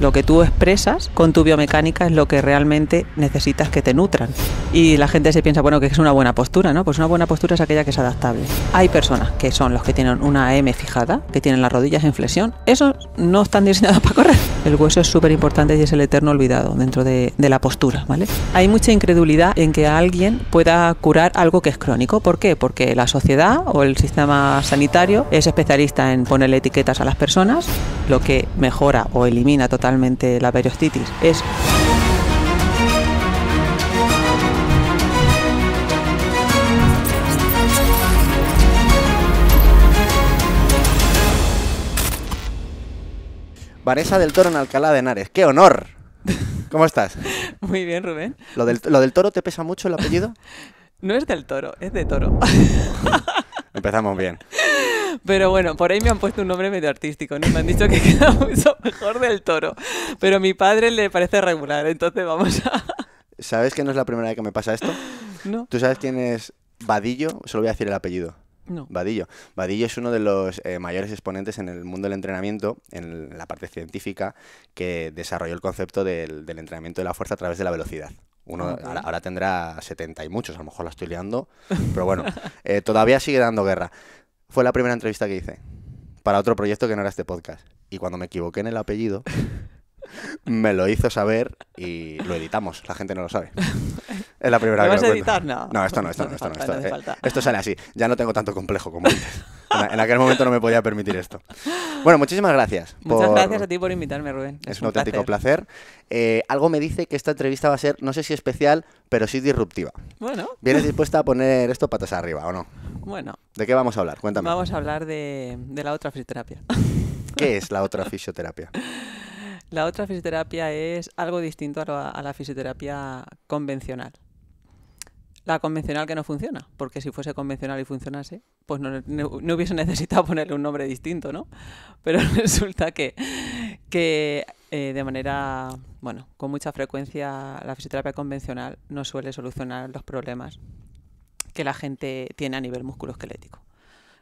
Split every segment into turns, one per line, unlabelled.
Lo que tú expresas con tu biomecánica es lo que realmente necesitas que te nutran. Y la gente se piensa, bueno, que es una buena postura, ¿no? Pues una buena postura es aquella que es adaptable. Hay personas que son los que tienen una M fijada, que tienen las rodillas en flexión. Esos no están diseñados para correr. El hueso es súper importante y es el eterno olvidado dentro de, la postura, ¿vale? Hay mucha incredulidad en que alguien pueda curar algo que es crónico. ¿Por qué? Porque la sociedad o el sistema sanitario es especialista en ponerle etiquetas a las personas, lo que mejora o elimina totalmente la periostitis. Es
Varesa del Toro en Alcalá de Henares. ¡Qué honor! ¿Cómo estás? Muy bien, Rubén. ¿Lo del, ¿Lo del, Toro te pesa mucho el apellido?
No es del Toro, es de Toro.
Empezamos bien.
Pero bueno, por ahí me han puesto un nombre medio artístico, ¿no? Me han dicho que queda mucho mejor del toro. Pero a mi padre le parece regular, entonces vamos a.
¿Sabes que no es la primera vez que me pasa esto? No. ¿Tú sabes quién es Vadillo? Solo voy a decir el apellido. No. Vadillo. Vadillo es uno de los eh, mayores exponentes en el mundo del entrenamiento, en la parte científica, que desarrolló el concepto del, entrenamiento de la fuerza a través de la velocidad. Uno ah, ahora, tendrá 70 y muchos, a lo mejor la estoy liando, pero bueno, eh, todavía sigue dando guerra. Fue la primera entrevista que hice para otro proyecto que no era este podcast. Y cuando me equivoqué en el apellido, me lo hizo saber y lo editamos. La gente no lo sabe. Es la primera vez que No. no. esto no, esto no, esto no. Esto, sale eh, así. Ya no tengo tanto complejo como antes. En, aquel momento no me podía permitir esto. Bueno, muchísimas gracias. Muchas gracias a ti por invitarme, Rubén. Es, un, auténtico placer. Eh, algo me dice que esta entrevista va a ser, no sé si especial, pero sí disruptiva. Bueno. ¿Vienes dispuesta a poner esto patas arriba o no? Bueno. ¿De qué vamos a hablar? Cuéntame. Vamos
a hablar de la otra fisioterapia.
¿Qué es la otra fisioterapia?
La otra fisioterapia es algo distinto a la, fisioterapia convencional. La convencional que no funciona, porque si fuese convencional y funcionase, pues no, hubiese necesitado ponerle un nombre distinto, ¿no? Pero resulta que, que eh, de manera, bueno, con mucha frecuencia la fisioterapia convencional no suele solucionar los problemas que la gente tiene a nivel esquelético.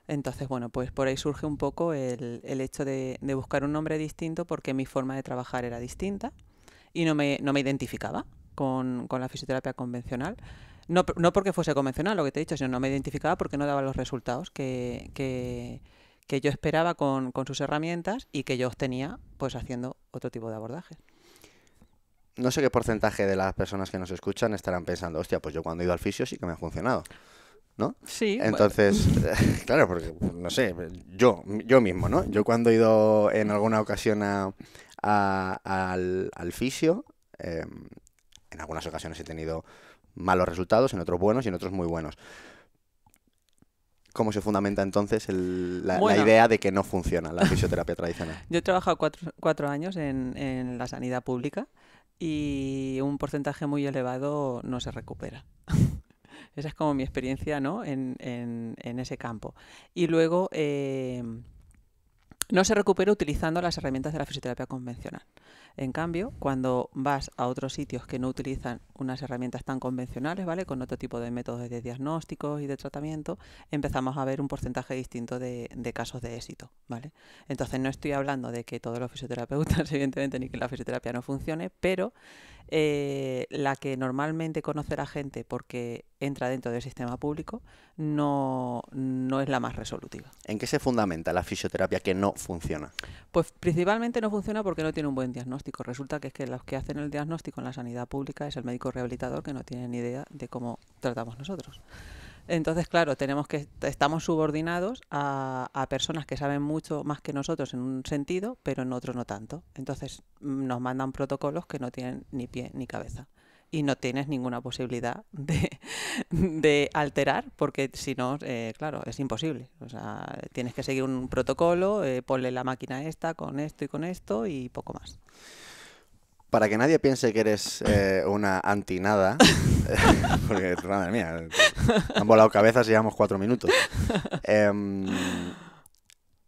Entonces, bueno, pues por ahí surge un poco el, el hecho de, buscar un nombre distinto porque mi forma de trabajar era distinta y no me, identificaba con, la fisioterapia convencional. No, porque fuese convencional, lo que te he dicho, sino no me identificaba porque no daba los resultados que, que, que yo esperaba con, con, sus herramientas y que yo obtenía pues haciendo otro tipo de abordaje.
No sé qué porcentaje de las personas que nos escuchan estarán pensando, hostia, pues yo cuando he ido al fisio sí que me ha funcionado. ¿no? Sí. Entonces, claro, porque, no sé, yo, yo mismo, ¿no? Yo cuando he ido en alguna ocasión a, al, fisio, em, en algunas ocasiones he tenido malos resultados, en otros buenos y en otros muy buenos. ¿Cómo se fundamenta entonces la, idea de que no funciona la fisioterapia tradicional?
Yo he trabajado cuatro, años en, la sanidad pública y un porcentaje muy elevado no se recupera. Esa es como mi experiencia en, ese campo. Y luego eh, no se recupera utilizando las herramientas de la fisioterapia convencional. En cambio, cuando vas a otros sitios que no utilizan unas herramientas tan convencionales, ¿vale? Con otro tipo de métodos de diagnósticos y de tratamiento, empezamos a ver un porcentaje distinto de, casos de éxito, ¿vale? Entonces no estoy hablando de que todos los fisioterapeutas, evidentemente, ni que la fisioterapia no funcione, pero eh, la que normalmente conoce la gente porque entra dentro del sistema público no, no es la más resolutiva.
¿En qué se fundamenta la fisioterapia que no funciona?
Pues principalmente no funciona porque no tiene un buen diagnóstico Resulta que es que los que hacen el diagnóstico en la sanidad pública es el médico rehabilitador que no tiene ni idea de cómo tratamos nosotros. Entonces, claro, tenemos que estamos subordinados a, personas que saben mucho más que nosotros en un sentido, pero en otro no tanto. Entonces, nos mandan protocolos que no tienen ni pie ni cabeza y no tienes ninguna posibilidad de, alterar, porque si no, eh, claro, es imposible. O sea, tienes que seguir un protocolo, eh, ponle la máquina esta con esto y con esto y poco más.
Para que nadie piense que eres eh, una antinada, porque madre mía, han volado cabezas y llevamos cuatro minutos. Em,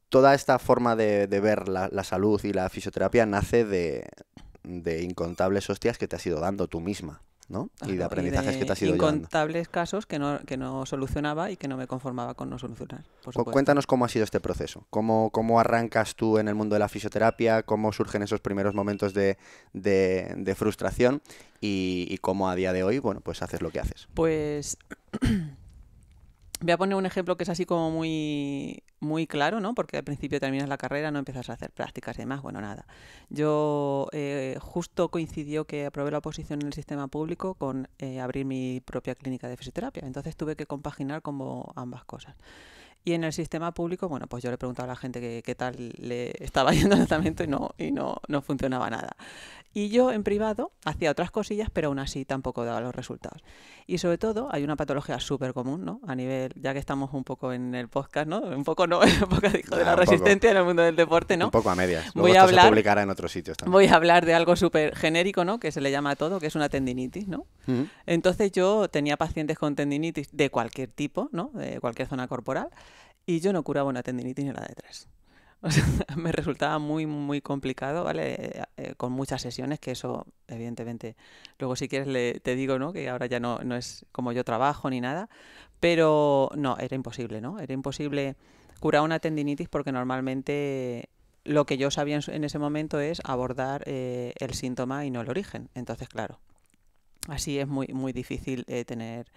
toda esta forma de, ver la salud y la fisioterapia nace de, de incontables hostias que te has ido dando tú misma, ¿no? y de aprendizajes que te has ido dando.
Incontables casos que no, solucionaba y que no me conformaba con no solucionar. Cuéntanos cómo
ha sido este proceso. Cómo, ¿Cómo arrancas tú en el mundo de la fisioterapia? ¿Cómo surgen esos primeros momentos de, frustración? Y, y cómo a día de hoy, bueno, pues haces lo que haces.
Pues voy a poner un ejemplo que es así como muy muy claro, ¿no? Porque al principio terminas la carrera, no empiezas a hacer prácticas y demás, bueno, nada. Yo eh, justo coincidió que aprobé la oposición en el sistema público con eh, abrir mi propia clínica de fisioterapia, entonces tuve que compaginar como ambas cosas. Y en el sistema público, bueno, pues yo le he preguntado a la gente qué tal le estaba yendo el tratamiento y no, y no, no funcionaba nada. Y yo en privado hacía otras cosillas, pero aún así tampoco daba los resultados. Y sobre todo hay una patología súper común, ¿no? A nivel, ya que estamos un poco en el podcast, ¿no? Un poco no, un poco dijo, de la ah, resistencia en el mundo del deporte, ¿no? Un poco a medias. voy a hablar, en otros sitios también. Voy a hablar de algo súper genérico, ¿no? Que se le llama a todo, que es una tendinitis, ¿no? Entonces yo tenía pacientes con tendinitis de cualquier tipo, ¿no? De cualquier zona corporal y yo no curaba una tendinitis ni la de tres. me resultaba muy, muy complicado, ¿vale? Eh, eh, con muchas sesiones, que eso, evidentemente, luego si quieres te digo, ¿no? Que ahora ya no, es como yo trabajo ni nada, pero no, era imposible, ¿no? Era imposible curar una tendinitis porque normalmente lo que yo sabía en, ese momento es abordar eh, el síntoma y no el origen. Entonces, claro, así es muy, muy difícil tener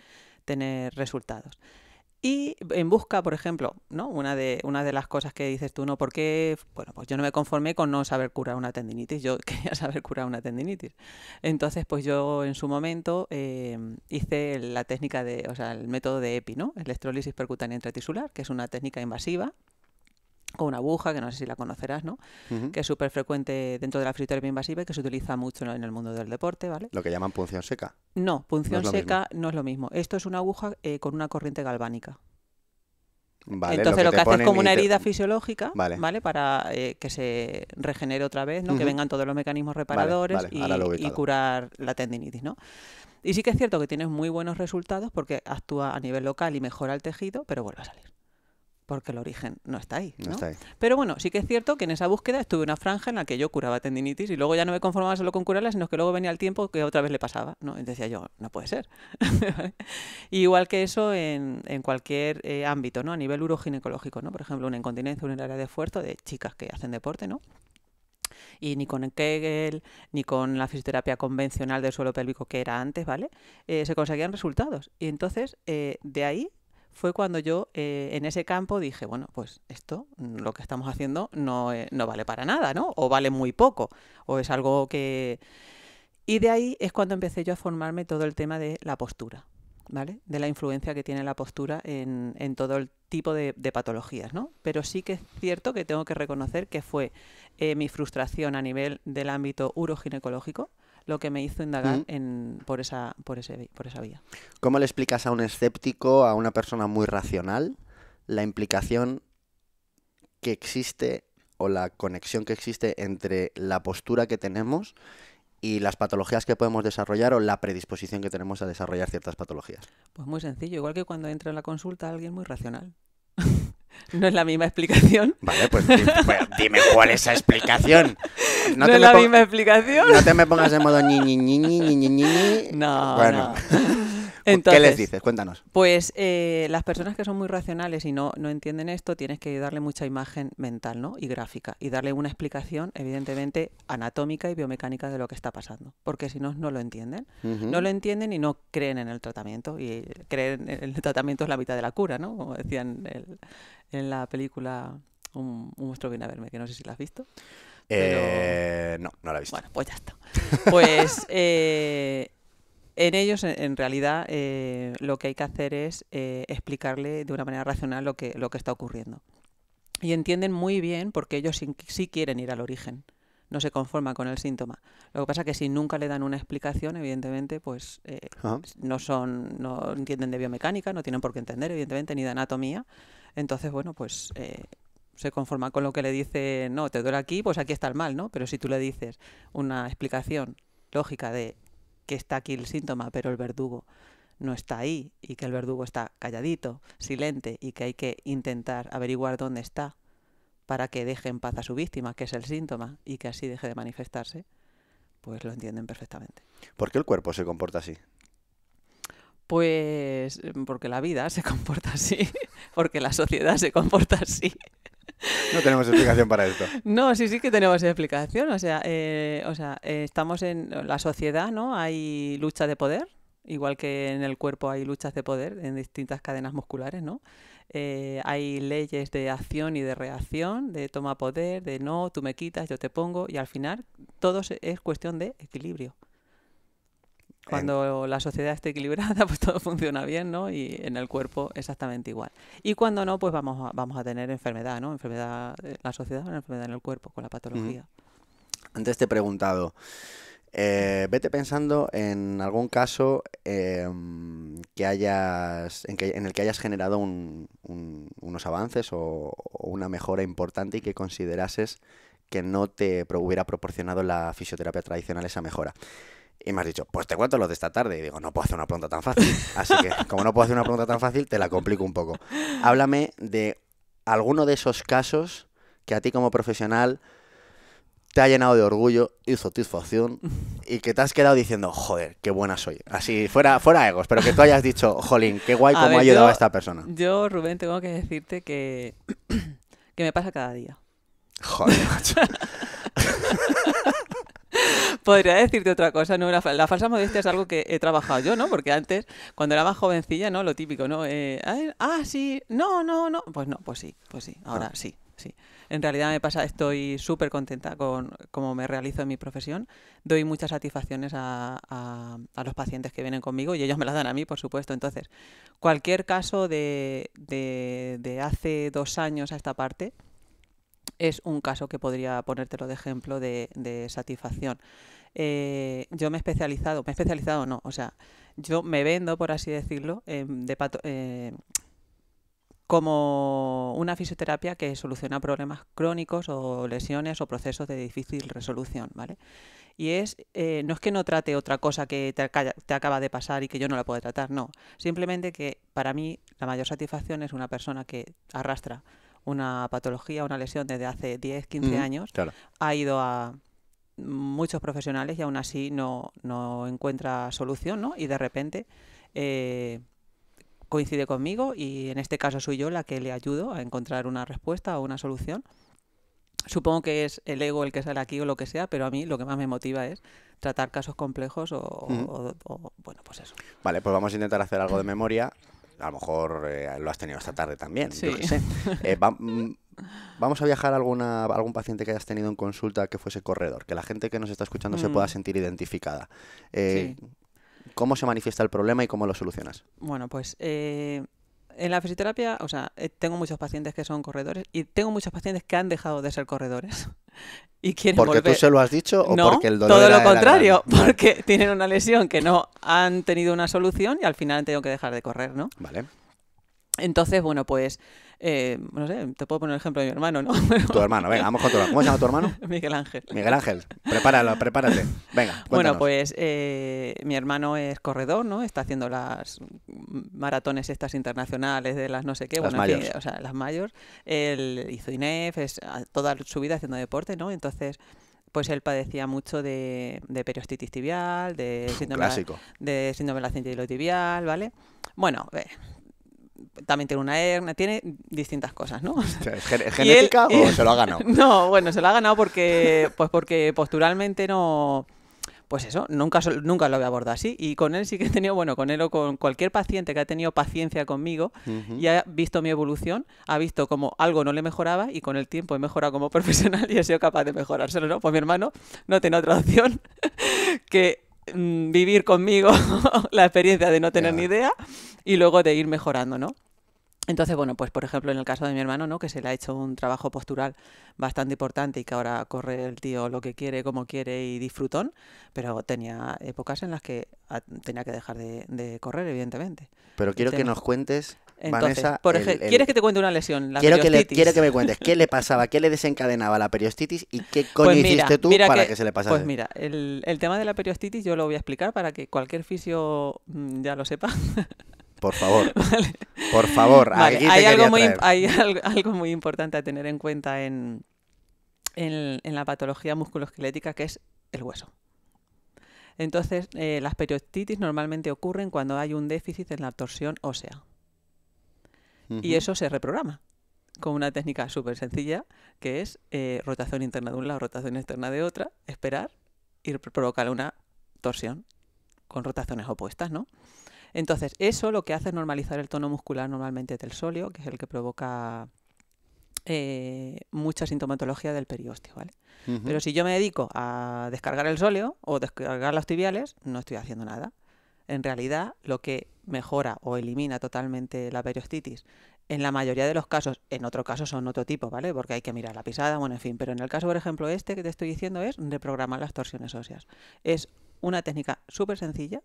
tener resultados. Y en busca, por ejemplo, ¿no? Una de, una de las cosas que dices tú, ¿no? qué? bueno, pues yo no me conformé con no saber curar una tendinitis, yo quería saber curar una tendinitis. Entonces, pues yo en su momento eh, hice la técnica de, o sea, el método de EPI, ¿no? Electrólisis percutánea intratisular, que es una técnica invasiva o una aguja, que no sé si la conocerás, ¿no? Que es súper frecuente dentro de la fisioterapia invasiva y que se utiliza mucho en el mundo del deporte, ¿vale?
Lo que llaman punción seca. No, punción seca
no es lo mismo. Esto es una aguja eh, con una corriente galvánica.
Vale, Entonces lo que, hace es como una herida
fisiológica, vale, para eh, que se regenere otra vez, ¿no? Que vengan todos los mecanismos reparadores y, y curar la tendinitis, ¿no? Y sí que es cierto que tienes muy buenos resultados porque actúa a nivel local y mejora el tejido, pero vuelve a salir porque el origen no está ahí. ¿no? Pero bueno, sí que es cierto que en esa búsqueda estuve una franja en la que yo curaba tendinitis y luego ya no me conformaba solo con curarla, sino que luego venía el tiempo que otra vez le pasaba. ¿no? Y decía yo, no puede ser. Igual que eso en, cualquier eh, ámbito, ¿no? a nivel uroginecológico, ¿no? por ejemplo, una incontinencia área de esfuerzo de chicas que hacen deporte, ¿no? y ni con el Kegel, ni con la fisioterapia convencional del suelo pélvico que era antes, ¿vale? Eh, se conseguían resultados. Y entonces, eh, de ahí fue cuando yo eh, en ese campo dije, bueno, pues esto, mm, lo que estamos haciendo eh, no, vale para nada, ¿no? O vale muy poco, o es algo que... Y de ahí es cuando empecé yo a formarme todo el tema de la postura, ¿vale? De la influencia que tiene la postura en, todo el tipo de, patologías, ¿no? Pero sí que es cierto que tengo que reconocer que fue eh, mi frustración a nivel del ámbito uroginecológico, lo que me hizo indagar mm. en, por, esa, por, ese, por esa vía.
¿Cómo le explicas a un escéptico, a una persona muy racional, la implicación que existe o la conexión que existe entre la postura que tenemos y las patologías que podemos desarrollar o la predisposición que tenemos a desarrollar ciertas patologías?
Pues muy sencillo, igual que cuando entra en la consulta alguien muy racional. no es la misma explicación. Vale, pues, pues dime cuál es esa explicación no, la misma explicación.
No te me pongas en modo ni ni ni ni No, no. ¿Qué les dices? Cuéntanos.
Pues eh, las personas que son muy racionales y no, no entienden esto, tienes que darle mucha imagen mental ¿no? y gráfica y darle una explicación, evidentemente, anatómica y biomecánica de lo que está pasando, porque si no, no lo entienden. No lo entienden y no creen en el tratamiento. Y creen el tratamiento es la mitad de la cura, ¿no? Como decían en la película Un, un monstruo viene a verme, que no sé si la has visto. Eh,
no, no la he visto. Bueno, pues ya está. Pues
eh, en ellos, en realidad, eh, lo que hay que hacer es explicarle de una manera racional lo que, lo que está ocurriendo. Y entienden muy bien porque ellos sí, quieren ir al origen no se conforman con el síntoma. Lo que pasa es que si nunca le dan una explicación, evidentemente, pues no son, no entienden de biomecánica, no tienen por qué entender, evidentemente, ni de anatomía. Entonces, bueno, pues se conforma con lo que le dice, no, te duele aquí, pues aquí está el mal, ¿no? Pero si tú le dices una explicación lógica de que está aquí el síntoma, pero el verdugo no está ahí y que el verdugo está calladito, silente y que hay que intentar averiguar dónde está para que deje en paz a su víctima, que es el síntoma, y que así deje de manifestarse, pues lo entienden perfectamente.
¿Por qué el cuerpo se comporta así?
Pues eh, porque la vida se comporta así, porque la sociedad se comporta así. No tenemos explicación para esto. No, sí, sí que tenemos explicación. O sea, eh, o sea eh, estamos en la sociedad, ¿no? Hay lucha de poder, igual que en el cuerpo hay luchas de poder en distintas cadenas musculares, ¿no? Eh, hay leyes de acción y de reacción, de toma poder, de no, tú me quitas, yo te pongo, y al final todo es cuestión de equilibrio. Cuando la sociedad está equilibrada, pues todo funciona bien, ¿no? Y en el cuerpo exactamente igual. Y cuando no, pues vamos a, tener enfermedad, ¿no? Enfermedad en eh, la sociedad enfermedad en el cuerpo, con la patología.
Antes te he preguntado, eh, vete pensando en algún caso em, que hayas, en, el que hayas generado unos avances o, una mejora importante y que considerases que no te hubiera proporcionado la fisioterapia tradicional esa mejora. Y me has dicho, pues te cuento lo de esta tarde. Y digo, no puedo hacer una pregunta tan fácil. Así que, como no puedo hacer una pregunta tan fácil, te la complico un poco. Háblame de alguno de esos casos que a ti como profesional te ha llenado de orgullo y satisfacción y que te has quedado diciendo, joder, qué buena soy. Así, fuera, fuera egos, pero que tú hayas dicho, jolín, qué guay cómo ha ayudado a esta persona.
Yo, Rubén, tengo que decirte que, que me pasa cada día. Joder, macho. Podría decirte otra cosa, ¿no? La, falsa modestia es algo que he trabajado yo, ¿no? Porque antes, cuando era más jovencilla, ¿no? Lo típico, ¿no? Eh, ah, eh, ah, sí, no, no, no. Pues no, pues sí, pues sí, ahora sí, sí. En realidad me pasa, estoy súper contenta con cómo me realizo en mi profesión. Doy muchas satisfacciones a, los pacientes que vienen conmigo y ellos me las dan a mí, por supuesto. Entonces, cualquier caso de hace dos años a esta parte, es un caso que podría ponértelo de ejemplo de, satisfacción. Eh, yo me he especializado, me he especializado no, o sea, yo me vendo, por así decirlo, em, em, como una fisioterapia que soluciona problemas crónicos o lesiones o procesos de difícil resolución, ¿vale? Y es, eh, no es que no trate otra cosa que te, te acaba de pasar y que yo no la pueda tratar, no. Simplemente que para mí la mayor satisfacción es una persona que arrastra una patología, una lesión desde hace 10, 15 años, ha ido a muchos profesionales y aún así no, no encuentra solución, ¿no? Y de repente eh, coincide conmigo y en este caso soy yo la que le ayudo a encontrar una respuesta o una solución. Supongo que es el ego el que sale aquí o lo que sea, pero a mí lo que más me motiva es tratar casos complejos o bueno, pues eso.
Vale, pues vamos a intentar hacer algo de memoria a lo mejor eh, lo has tenido esta tarde también, eh, vamos a viajar a alguna, algún paciente que hayas tenido en consulta que fuese corredor, que la gente que nos está escuchando se mm. pueda sentir identificada. Eh, ¿Cómo se manifiesta el problema y cómo lo solucionas?
Bueno, pues en la fisioterapia, o sea, eh, tengo muchos pacientes que son corredores y tengo muchos pacientes que han dejado de ser corredores. Y quieren ¿Porque tú se lo has dicho o no, porque el dolor Todo lo contrario, porque tienen una lesión que no han tenido una solución y al final han tenido que dejar de correr, ¿no? Vale. Entonces, bueno, pues eh, no sé, te puedo poner el ejemplo de mi hermano, ¿no? tu hermano, venga, vamos con tu hermano. ¿Cómo se llama tu hermano? Miguel Ángel. Miguel Ángel, prepáralo, prepárate. Venga, cuéntanos. Bueno, pues eh, mi hermano es corredor, ¿no? Está haciendo las maratones estas internacionales de las no sé qué. Las mayores. o sea, las mayores. Él hizo INEF, es ah, toda su vida haciendo deporte, ¿no? Entonces pues él padecía mucho de, de periostitis tibial, de síndrome, de síndrome de la tibial, ¿vale? Bueno, eh, también tiene una hernia, tiene distintas cosas, ¿no? ¿Es,
genética o se lo ha ganado?
No, bueno, se lo ha ganado porque, pues porque posturalmente no pues eso, nunca, nunca lo había abordado así. Y con él sí que he tenido, bueno, con él o con cualquier paciente que ha tenido paciencia conmigo y ha visto mi evolución, ha visto como algo no le mejoraba y con el tiempo he mejorado como profesional y he sido capaz de mejorárselo, ¿no? Pues mi hermano no tiene otra opción que mm, vivir conmigo la experiencia de no tener ni idea y luego de ir mejorando, ¿no? Entonces, bueno, pues por ejemplo en el caso de mi hermano, ¿no? Que se le ha hecho un trabajo postural bastante importante y que ahora corre el tío lo que quiere, como quiere y disfrutón, pero tenía épocas en las que tenía que dejar de, correr, evidentemente.
Pero quiero que nos cuentes, Entonces, Vanessa... Por ejemplo, ¿Quieres que te cuente una lesión? quiero, que quiero que me cuentes qué le pasaba, qué le desencadenaba la periostitis y qué pues coño hiciste tú para que, se le pasara. Pues mira,
el, el tema de la periostitis yo lo voy a explicar para que cualquier fisio mm, ya lo sepa. por favor. Por favor. Hay, algo muy, hay, algo muy, importante a tener en cuenta en, la patología musculoesquelética, que es el hueso. Entonces, eh, las periostitis normalmente ocurren cuando hay un déficit en la torsión ósea. Y eso se reprograma con una técnica súper sencilla, que es eh, rotación interna de un lado, rotación externa de otra, esperar y provocar una torsión con rotaciones opuestas, ¿no? Entonces, eso lo que hace es normalizar el tono muscular normalmente del sóleo, que es el que provoca eh, mucha sintomatología del periostio, ¿vale? Pero si yo me dedico a descargar el sóleo o descargar los tibiales, no estoy haciendo nada. En realidad, lo que mejora o elimina totalmente la periostitis, en la mayoría de los casos, en otro caso son otro tipo, ¿vale? Porque hay que mirar la pisada, bueno, en fin. Pero en el caso, por ejemplo, este que te estoy diciendo es reprogramar las torsiones óseas. Es una técnica súper sencilla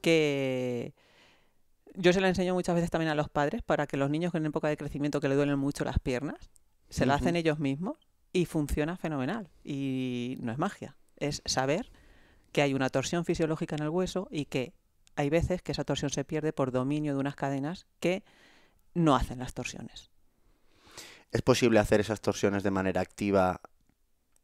que yo se la enseño muchas veces también a los padres para que los niños que en época de crecimiento que le duelen mucho las piernas, se la hacen ellos mismos y funciona fenomenal. Y no es magia, es saber que hay una torsión fisiológica en el hueso y que hay veces que esa torsión se pierde por dominio de unas cadenas que no hacen las torsiones.
¿Es posible hacer esas torsiones de manera activa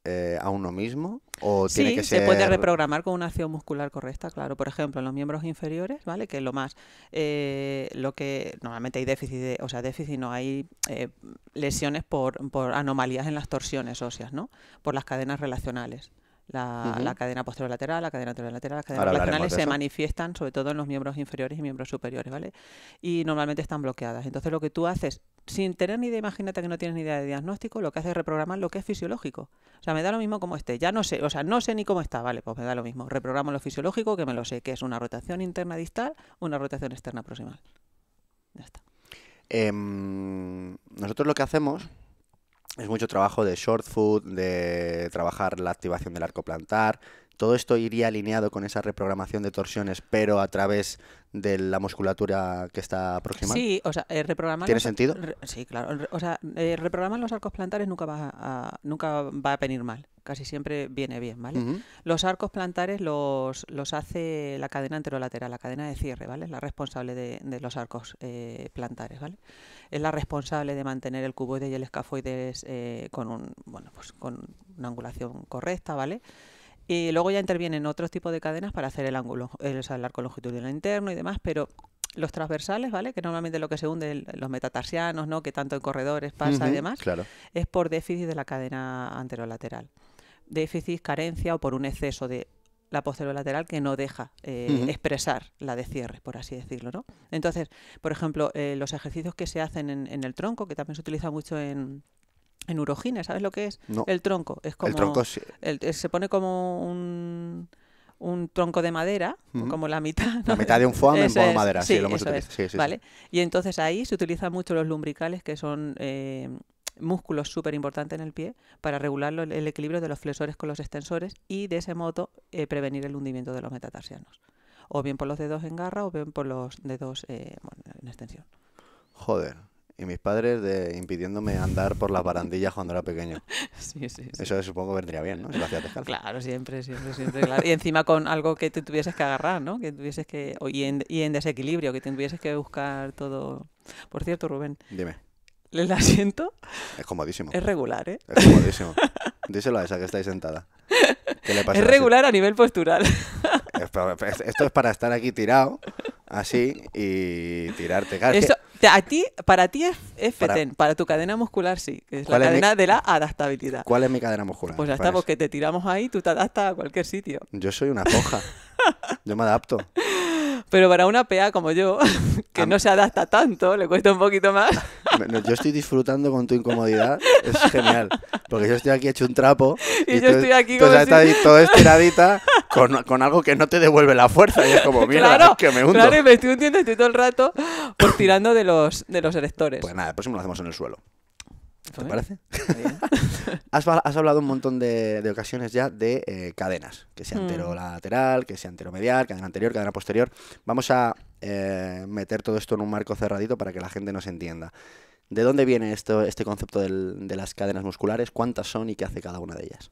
eh, a uno mismo? ¿O sí, se puede
reprogramar con una acción muscular correcta, claro. Por ejemplo, en los miembros inferiores, ¿vale? Que es lo más, eh, lo que normalmente hay déficit, o sea, déficit no, hay eh, lesiones por, por anomalías en las torsiones óseas, ¿no? Por las cadenas relacionales. La, la cadena lateral la cadena lateral, las cadenas laterales se manifiestan sobre todo en los miembros inferiores y miembros superiores, ¿vale? Y normalmente están bloqueadas. Entonces lo que tú haces, sin tener ni idea, imagínate que no tienes ni idea de diagnóstico, lo que haces es reprogramar lo que es fisiológico. O sea, me da lo mismo como esté. Ya no sé, o sea, no sé ni cómo está, vale, pues me da lo mismo. Reprogramo lo fisiológico, que me lo sé, que es una rotación interna distal, una rotación externa proximal.
Ya está. Em, nosotros lo que hacemos es mucho trabajo de short food, de trabajar la activación del arco plantar, todo esto iría alineado con esa reprogramación de torsiones, pero a través de la musculatura que está próxima. Sí,
o sea, eh, reprogramar. ¿Tiene sentido? sí, claro. o sea, eh, reprogramar los arcos plantares nunca va a, nunca va a venir mal. Casi siempre viene bien, ¿vale? Los arcos plantares los, hace la cadena anterolateral, la cadena de cierre, ¿vale? Es la responsable de, los arcos eh, plantares, ¿vale? Es la responsable de mantener el cuboide y el escafoides con, un, bueno, pues con una angulación correcta, ¿vale? Y luego ya intervienen otros tipos de cadenas para hacer el ángulo, el, o sea, el arco longitudinal interno y demás, pero los transversales, ¿vale? Que normalmente lo que se hunde los metatarsianos, ¿no? Que tanto en corredores pasa además y demás, es por déficit de la cadena anterolateral. Déficit, carencia o por un exceso de la posterolateral que no deja eh, expresar la de cierre, por así decirlo, ¿no? Entonces, por ejemplo, eh, los ejercicios que se hacen en el tronco, que también se utiliza mucho en, en urogina, ¿sabes lo que es? El tronco. Es el tronco sí. Eh, se pone como un, tronco de madera, como la mitad. La mitad de un foam en forma de madera, sí, lo hemos utilizado. ¿Vale? Y entonces ahí se utilizan mucho los lumbricales, que son eh, músculos súper importantes en el pie, para regular el equilibrio de los flexores con los extensores y de ese modo eh, prevenir el hundimiento de los metatarsianos. O bien por los dedos en garra o bien por los dedos en extensión.
Joder, y mis padres de, impidiéndome andar por las barandillas cuando era pequeño. Sí, sí, Eso supongo vendría bien, ¿no?
Claro, siempre, siempre, siempre. Claro. Y encima con algo que te tuvieses que agarrar, ¿no? Que tuvieses que, y, en, y en desequilibrio, que te tuvieses que buscar todo. Por cierto, Rubén. Dime. la siento Es comodísimo. Es regular, ¿eh? Es comodísimo.
Díselo a esa que estáis sentada. ¿Qué le pasa es regular a nivel postural. Esto es para estar aquí tirado así y tirarte. casi
a ti, para ti es, es para... para... tu cadena muscular sí, es la cadena de la adaptabilidad. ¿Cuál
es mi cadena muscular? Pues ya está, porque
te tiramos ahí, tú te adaptas a cualquier sitio.
Yo soy una foja, yo me adapto.
Pero para una PA como yo, que no se adapta tanto, le cuesta un poquito más.
Yo estoy disfrutando con tu incomodidad, es genial. Porque yo estoy aquí hecho un trapo. Y, yo estoy aquí todo estiradita con, algo que no te devuelve la fuerza. Y es como, claro, que me hundo. Claro,
me estoy hundiendo estoy todo el rato tirando de los, de los electores. Pues
nada, el próximo lo hacemos en el suelo. ¿Te parece? has, hablado un montón de, ocasiones ya de eh, cadenas, que sea anterolateral, mm. que sea anteromedial, cadena anterior, cadena posterior. Vamos a eh, meter todo esto en un marco cerradito para que la gente nos entienda. ¿De dónde viene esto, este concepto de las cadenas musculares? ¿Cuántas son y qué hace cada una de ellas?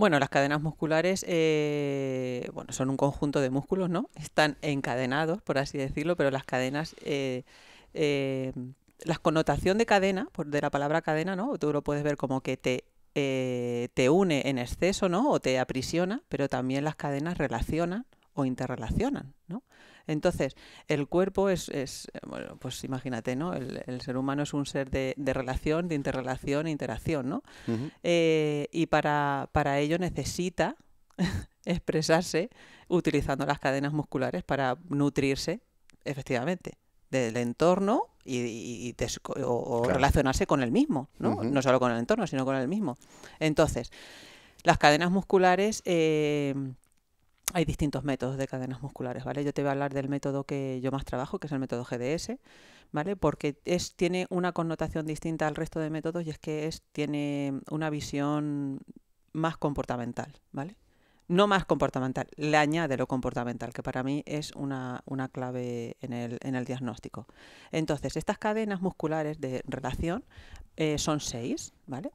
Bueno, las cadenas musculares eh, bueno, son un conjunto de músculos, ¿no? Están encadenados, por así decirlo, pero las cadenas, eh, eh la connotación de cadena, de la palabra cadena, ¿no? Tú lo puedes ver como que te, eh, te une en exceso, ¿no? O te aprisiona, pero también las cadenas relacionan o interrelacionan, ¿no? Entonces, el cuerpo es, eh, bueno, pues imagínate, ¿no? El, ser humano es un ser de, relación, de interrelación e interacción, ¿no? Eh, y para, ello necesita expresarse utilizando las cadenas musculares para nutrirse, efectivamente, del entorno y, relacionarse con el mismo, ¿no? No solo con el entorno, sino con el mismo. Entonces, las cadenas musculares eh, hay distintos métodos de cadenas musculares, ¿vale? Yo te voy a hablar del método que yo más trabajo, que es el método GDS, ¿vale? Porque es, tiene una connotación distinta al resto de métodos y es que es, tiene una visión más comportamental, ¿vale? No más comportamental, le añade lo comportamental, que para mí es una, clave en el, en el, diagnóstico. Entonces, estas cadenas musculares de relación eh, son seis, ¿vale?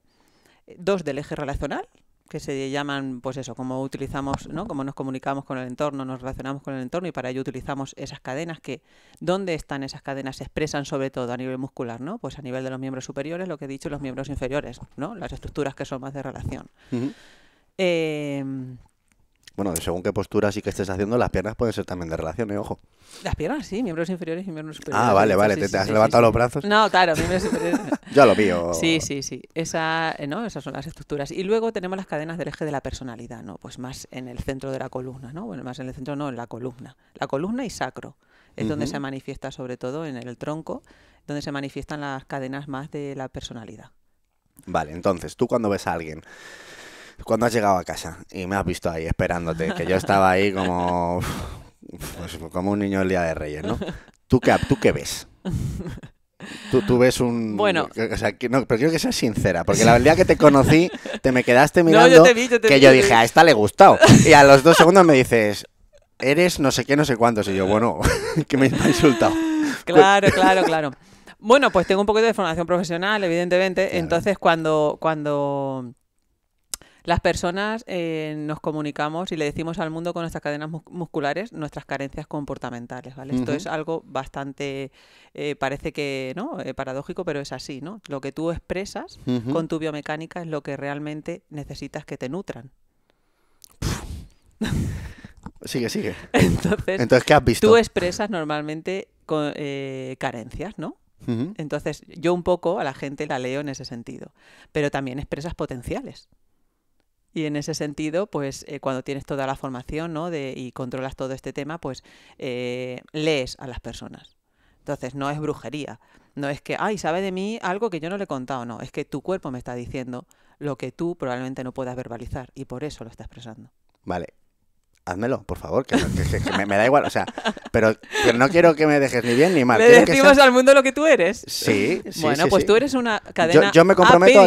Dos del eje relacional, que se llaman, pues eso, como utilizamos, ¿no? Cómo nos comunicamos con el entorno, nos relacionamos con el entorno y para ello utilizamos esas cadenas que, ¿dónde están esas cadenas? Se expresan sobre todo a nivel muscular, ¿no? Pues a nivel de los miembros superiores, lo que he dicho, los miembros inferiores, ¿no? Las estructuras que son más de relación. eh,
bueno, según qué postura sí que estés haciendo, las piernas pueden ser también de relaciones, ¿eh? ojo.
Las piernas sí, miembros inferiores y miembros superiores. Ah, vale, vale, te, has levantado los brazos. No, claro, miembros superiores. Yo lo mío. Sí, sí, sí. Esa, eh, Esas son las estructuras. Y luego tenemos las cadenas del eje de la personalidad, ¿no? Pues más en el centro de la columna, ¿no? Bueno, más en el centro, no, en la columna. La columna y sacro. Es donde se manifiesta sobre todo en el tronco, donde se manifiestan las cadenas más de la personalidad.
Vale, entonces, tú cuando ves a alguien cuando has llegado a casa y me has visto ahí esperándote, que yo estaba ahí como, pues, como un niño el día de Reyes, ¿no? ¿Tú qué, tú qué ves? Tú, ves un. Bueno. no, pero quiero que seas sincera, porque la verdad que te conocí, te me quedaste mirando. No, te vi, que yo dije, a esta le he gustado. Y a los dos segundos me dices, eres no sé qué, no sé cuántos. Y yo, bueno, que me ha insultado. Claro, claro,
claro. Bueno, pues tengo un poquito de formación profesional, evidentemente. Entonces, cuando, cuando las personas eh, nos comunicamos y le decimos al mundo con nuestras cadenas musculares nuestras carencias comportamentales, ¿vale? Esto es algo bastante, eh, parece que, ¿no? Eh, paradójico, pero es así, ¿no? Lo que tú expresas con tu biomecánica es lo que realmente necesitas que te nutran.
sigue, sigue. Entonces, ¿qué has visto? Tú
expresas normalmente carencias, ¿no? Entonces, yo un poco a la gente la leo en ese sentido, pero también expresas potenciales. Y en ese sentido, pues eh, cuando tienes toda la formación ¿no? de, y controlas todo este tema, pues eh, lees a las personas. Entonces, no es brujería. No es que, ay, sabe de mí algo que yo no le he contado. No, es que tu cuerpo me está diciendo lo que tú probablemente no puedas verbalizar y por eso lo está expresando.
Vale. Házmelo, por favor, que, me, da igual, o sea, pero, no quiero que me dejes ni bien ni mal. Le decimos que al mundo lo que tú eres. Sí, Bueno, pues tú eres una cadena yo, me comprometo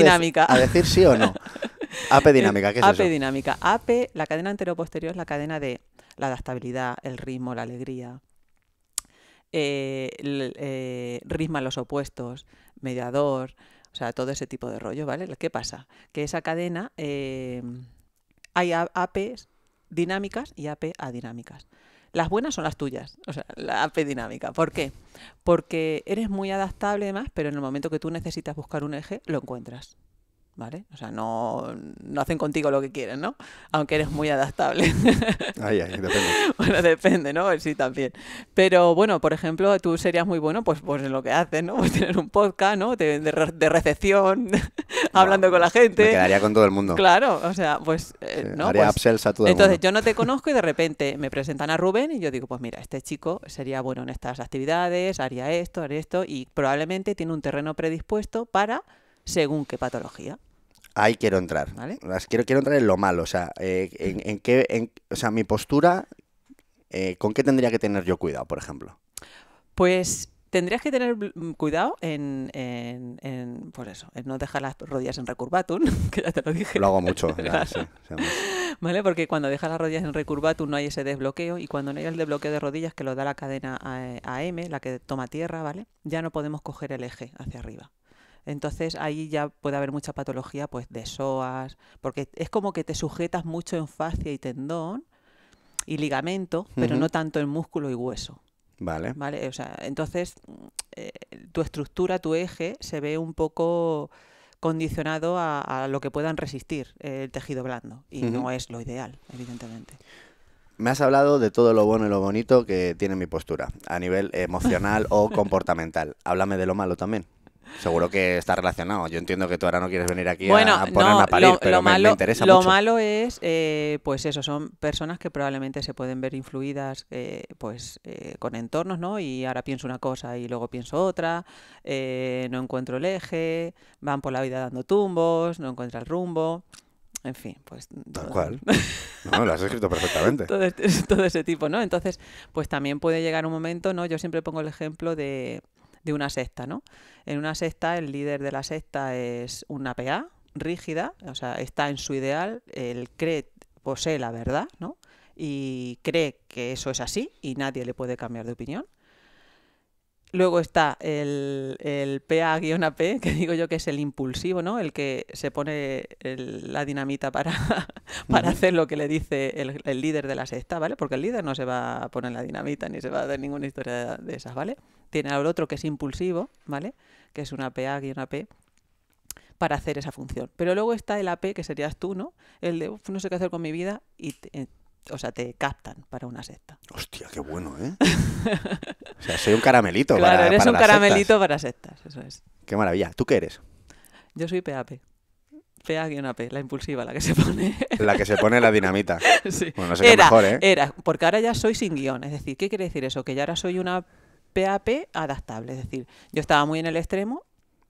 a decir sí o no. AP dinámica, ¿qué es AP
dinámica. AP, la cadena posterior, es la cadena de la adaptabilidad, el ritmo, la alegría, eh, eh ritmo a los opuestos, mediador, o sea, todo ese tipo de rollo, ¿vale? ¿Qué pasa? Que esa cadena, eh, hay APs dinámicas y AP adinámicas. Las buenas son las tuyas, o sea, la AP dinámica. ¿Por qué? Porque eres muy adaptable además, pero en el momento que tú necesitas buscar un eje, lo encuentras. ¿vale? O sea, no, hacen contigo lo que quieren, ¿no? Aunque eres muy adaptable. Ay, ay, depende. bueno, depende, ¿no? Pues sí, también. Pero bueno, por ejemplo, tú serías muy bueno, pues, pues en lo que haces, ¿no? Pues tener un podcast, ¿no? De, de, recepción, hablando con la gente. Me quedaría con todo el mundo. Claro, o sea, pues... Eh, ¿no? Haría pues todo Entonces, yo no te conozco y de repente me presentan a Rubén y yo digo, pues mira, este chico sería bueno en estas actividades, haría esto, haría esto, y probablemente tiene un terreno predispuesto para según qué
patología. Ahí quiero entrar. quiero, entrar en lo malo. O sea, eh, en, qué, o sea mi postura, eh, ¿con qué tendría que tener yo cuidado, por ejemplo?
Pues tendrías que tener mm, cuidado en, por pues eso, no dejar las rodillas en recurvatum, que ya te lo
dije. Lo hago mucho,
¿Vale? Porque cuando dejas las rodillas en recurvatum no hay ese desbloqueo y cuando no hay el desbloqueo de rodillas que lo da la cadena AM, e, la que toma tierra, ¿vale? Ya no podemos coger el eje hacia arriba. Entonces ahí ya puede haber mucha patología pues de psoas, porque es como que te sujetas mucho en fascia y tendón y ligamento, pero no tanto en músculo y hueso. Vale. Vale, o sea, entonces eh, tu estructura, tu eje se ve un poco condicionado a, lo que puedan resistir el tejido blando y no es lo ideal, evidentemente.
Me has hablado de todo lo bueno y lo bonito que tiene mi postura, a nivel emocional o comportamental. Háblame de lo malo también. Seguro que está relacionado. Yo entiendo que tú ahora no quieres venir aquí a, a, una no, pero me, malo, interesa mucho. Lo malo
es, eh, pues eso, son personas que probablemente se pueden ver influidas eh, pues eh, con entornos, ¿no? Y ahora pienso una cosa y luego pienso otra, no encuentro el eje, van por la vida dando tumbos, no encuentra el rumbo. En fin, pues... Tal cual. No, lo has escrito perfectamente. Este, todo ese tipo, ¿no? Entonces, pues también puede llegar un momento, ¿no? Yo siempre pongo el ejemplo de de una secta, ¿no? En una secta, el líder de la secta es una PA rígida, o sea, está en su ideal, él cree, posee la verdad, ¿no? Y cree que eso es así y nadie le puede cambiar de opinión. Luego está el, pa p que digo yo que es el impulsivo, ¿no? El que se pone la dinamita para, para hacer lo que le dice el, líder de la secta, ¿vale? Porque el líder no se va a poner la dinamita ni se va a dar ninguna historia de esas, ¿vale? tiene al otro que es impulsivo, ¿vale? Que es una PA y una P para hacer esa función. Pero luego está el AP, que serías tú, ¿no? El de, no sé qué hacer con mi vida, y eh, o sea, te captan para una secta.
Hostia, qué bueno, ¿eh? o sea, soy un caramelito claro, eres un caramelito para sectas, eso es. Qué maravilla. ¿Tú qué eres?
Yo soy PAP. PA-P, la impulsiva, la que se pone. La que se pone la dinamita. Sí. Bueno, no sé mejor, ¿eh? Era, porque ahora ya soy sin guión. Es decir, ¿qué quiere decir eso? Que ya ahora soy una PAP adaptable. Es decir, yo estaba muy en el extremo,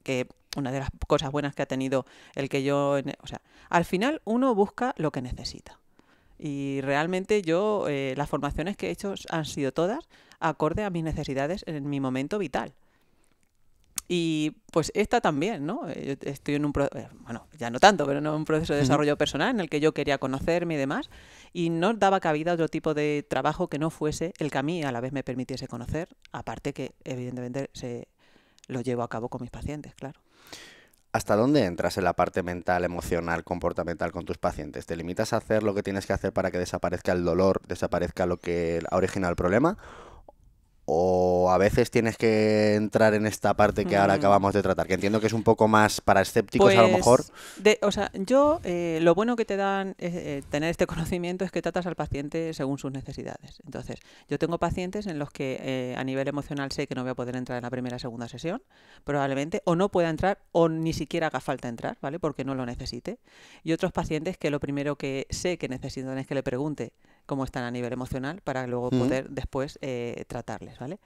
que una de las cosas buenas que ha tenido el que yo... O sea, al final uno busca lo que necesita. Y realmente yo, eh, las formaciones que he hecho han sido todas acorde a mis necesidades en mi momento vital. Y pues esta también, ¿no? Eh, estoy en un proceso, eh, bueno, ya no tanto, pero en un proceso de desarrollo personal en el que yo quería conocerme y demás, y no daba cabida a otro tipo de trabajo que no fuese el que a mí a la vez me permitiese conocer, aparte que evidentemente se lo llevo a cabo con mis pacientes, claro.
¿Hasta dónde entras en la parte mental, emocional, comportamental con tus pacientes? ¿Te limitas a hacer lo que tienes que hacer para que desaparezca el dolor, desaparezca lo que ha originado el problema? o a veces tienes que entrar en esta parte que ahora mm. acabamos de tratar, que entiendo que es un poco más para escépticos a lo pues, mejor.
De, o sea, yo eh, lo bueno que te dan eh, eh, tener este conocimiento es que tratas al paciente según sus necesidades. Entonces, yo tengo pacientes en los que a nivel emocional sé que no voy a poder entrar en la primera o segunda sesión, probablemente, o no pueda entrar o ni siquiera haga falta entrar, ¿vale? Porque no lo necesite. Y otros pacientes que lo primero que sé que necesitan es que le pregunte cómo están a nivel emocional para luego poder después eh, tratarles, ¿vale?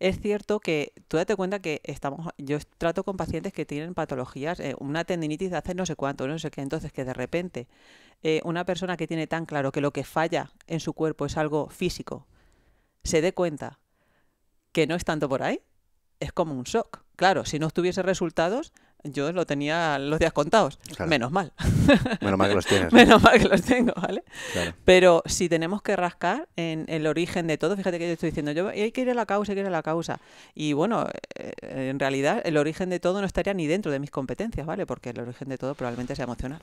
Es cierto que tú date cuenta que estamos, yo trato con pacientes que tienen patologías, eh, una tendinitis de hace no sé cuánto, no sé qué, entonces que de repente eh, una persona que tiene tan claro que lo que falla en su cuerpo es algo físico, se dé cuenta que no es tanto por ahí, es como un shock. Claro, si no tuviese resultados, yo lo tenía los días contados. Menos mal. Menos mal que los tienes. Menos mal que los tengo, ¿vale? Pero si tenemos que rascar en el origen de todo, fíjate que yo estoy diciendo, yo hay que ir a la causa, hay que ir a la causa. Y bueno, eh, en realidad el origen de todo no estaría ni dentro de mis competencias, ¿vale? Porque el origen de todo probablemente sea emocional.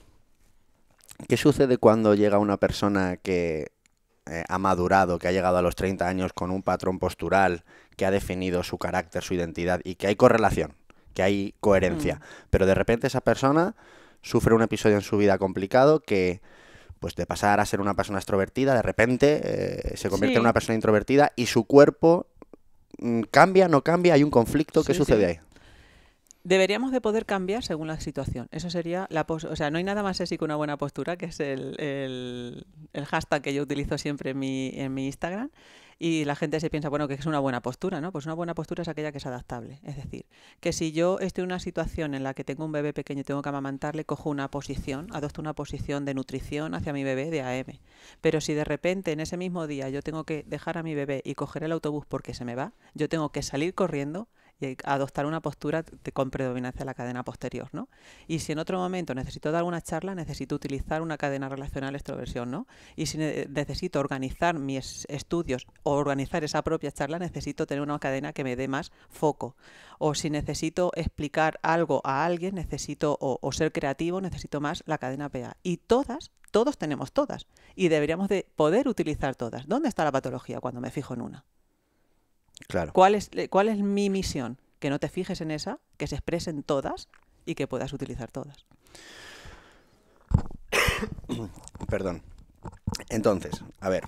¿Qué sucede cuando llega una persona que eh, ha madurado, que ha llegado a los 30 años con un patrón postural, que ha definido su carácter, su identidad y que hay correlación? que hay coherencia. Mm. Pero de repente esa persona sufre un episodio en su vida complicado que pues de pasar a ser una persona extrovertida, de repente eh, se convierte en una persona introvertida y su cuerpo mm, cambia, no cambia, hay un conflicto, ¿qué sucede ahí?
Deberíamos de poder cambiar según la situación. Eso sería la O sea, no hay nada más sexy que una buena postura, que es el, hashtag que yo utilizo siempre mi, en mi Instagram. Y la gente se piensa, bueno, que es una buena postura, ¿no? Pues una buena postura es aquella que es adaptable. Es decir, que si yo estoy en una situación en la que tengo un bebé pequeño y tengo que amamantarle, cojo una posición, adopto una posición de nutrición hacia mi bebé de AM. Pero si de repente en ese mismo día yo tengo que dejar a mi bebé y coger el autobús porque se me va, yo tengo que salir corriendo, y adoptar una postura con predominancia de la cadena posterior, ¿no? Y si en otro momento necesito dar una charla, necesito utilizar una cadena relacional extroversión, ¿no? Y si necesito organizar mis estudios o organizar esa propia charla, necesito tener una cadena que me dé más foco. O si necesito explicar algo a alguien, necesito o, ser creativo, necesito más la cadena PA. Y todas todos tenemos todas y deberíamos de poder utilizar todas. ¿Dónde está la patología cuando me fijo en una? Claro. ¿Cuál es, mi misión? Que no te fijes en esa, que se expresen todas y que puedas utilizar todas.
Perdón. Entonces, a ver,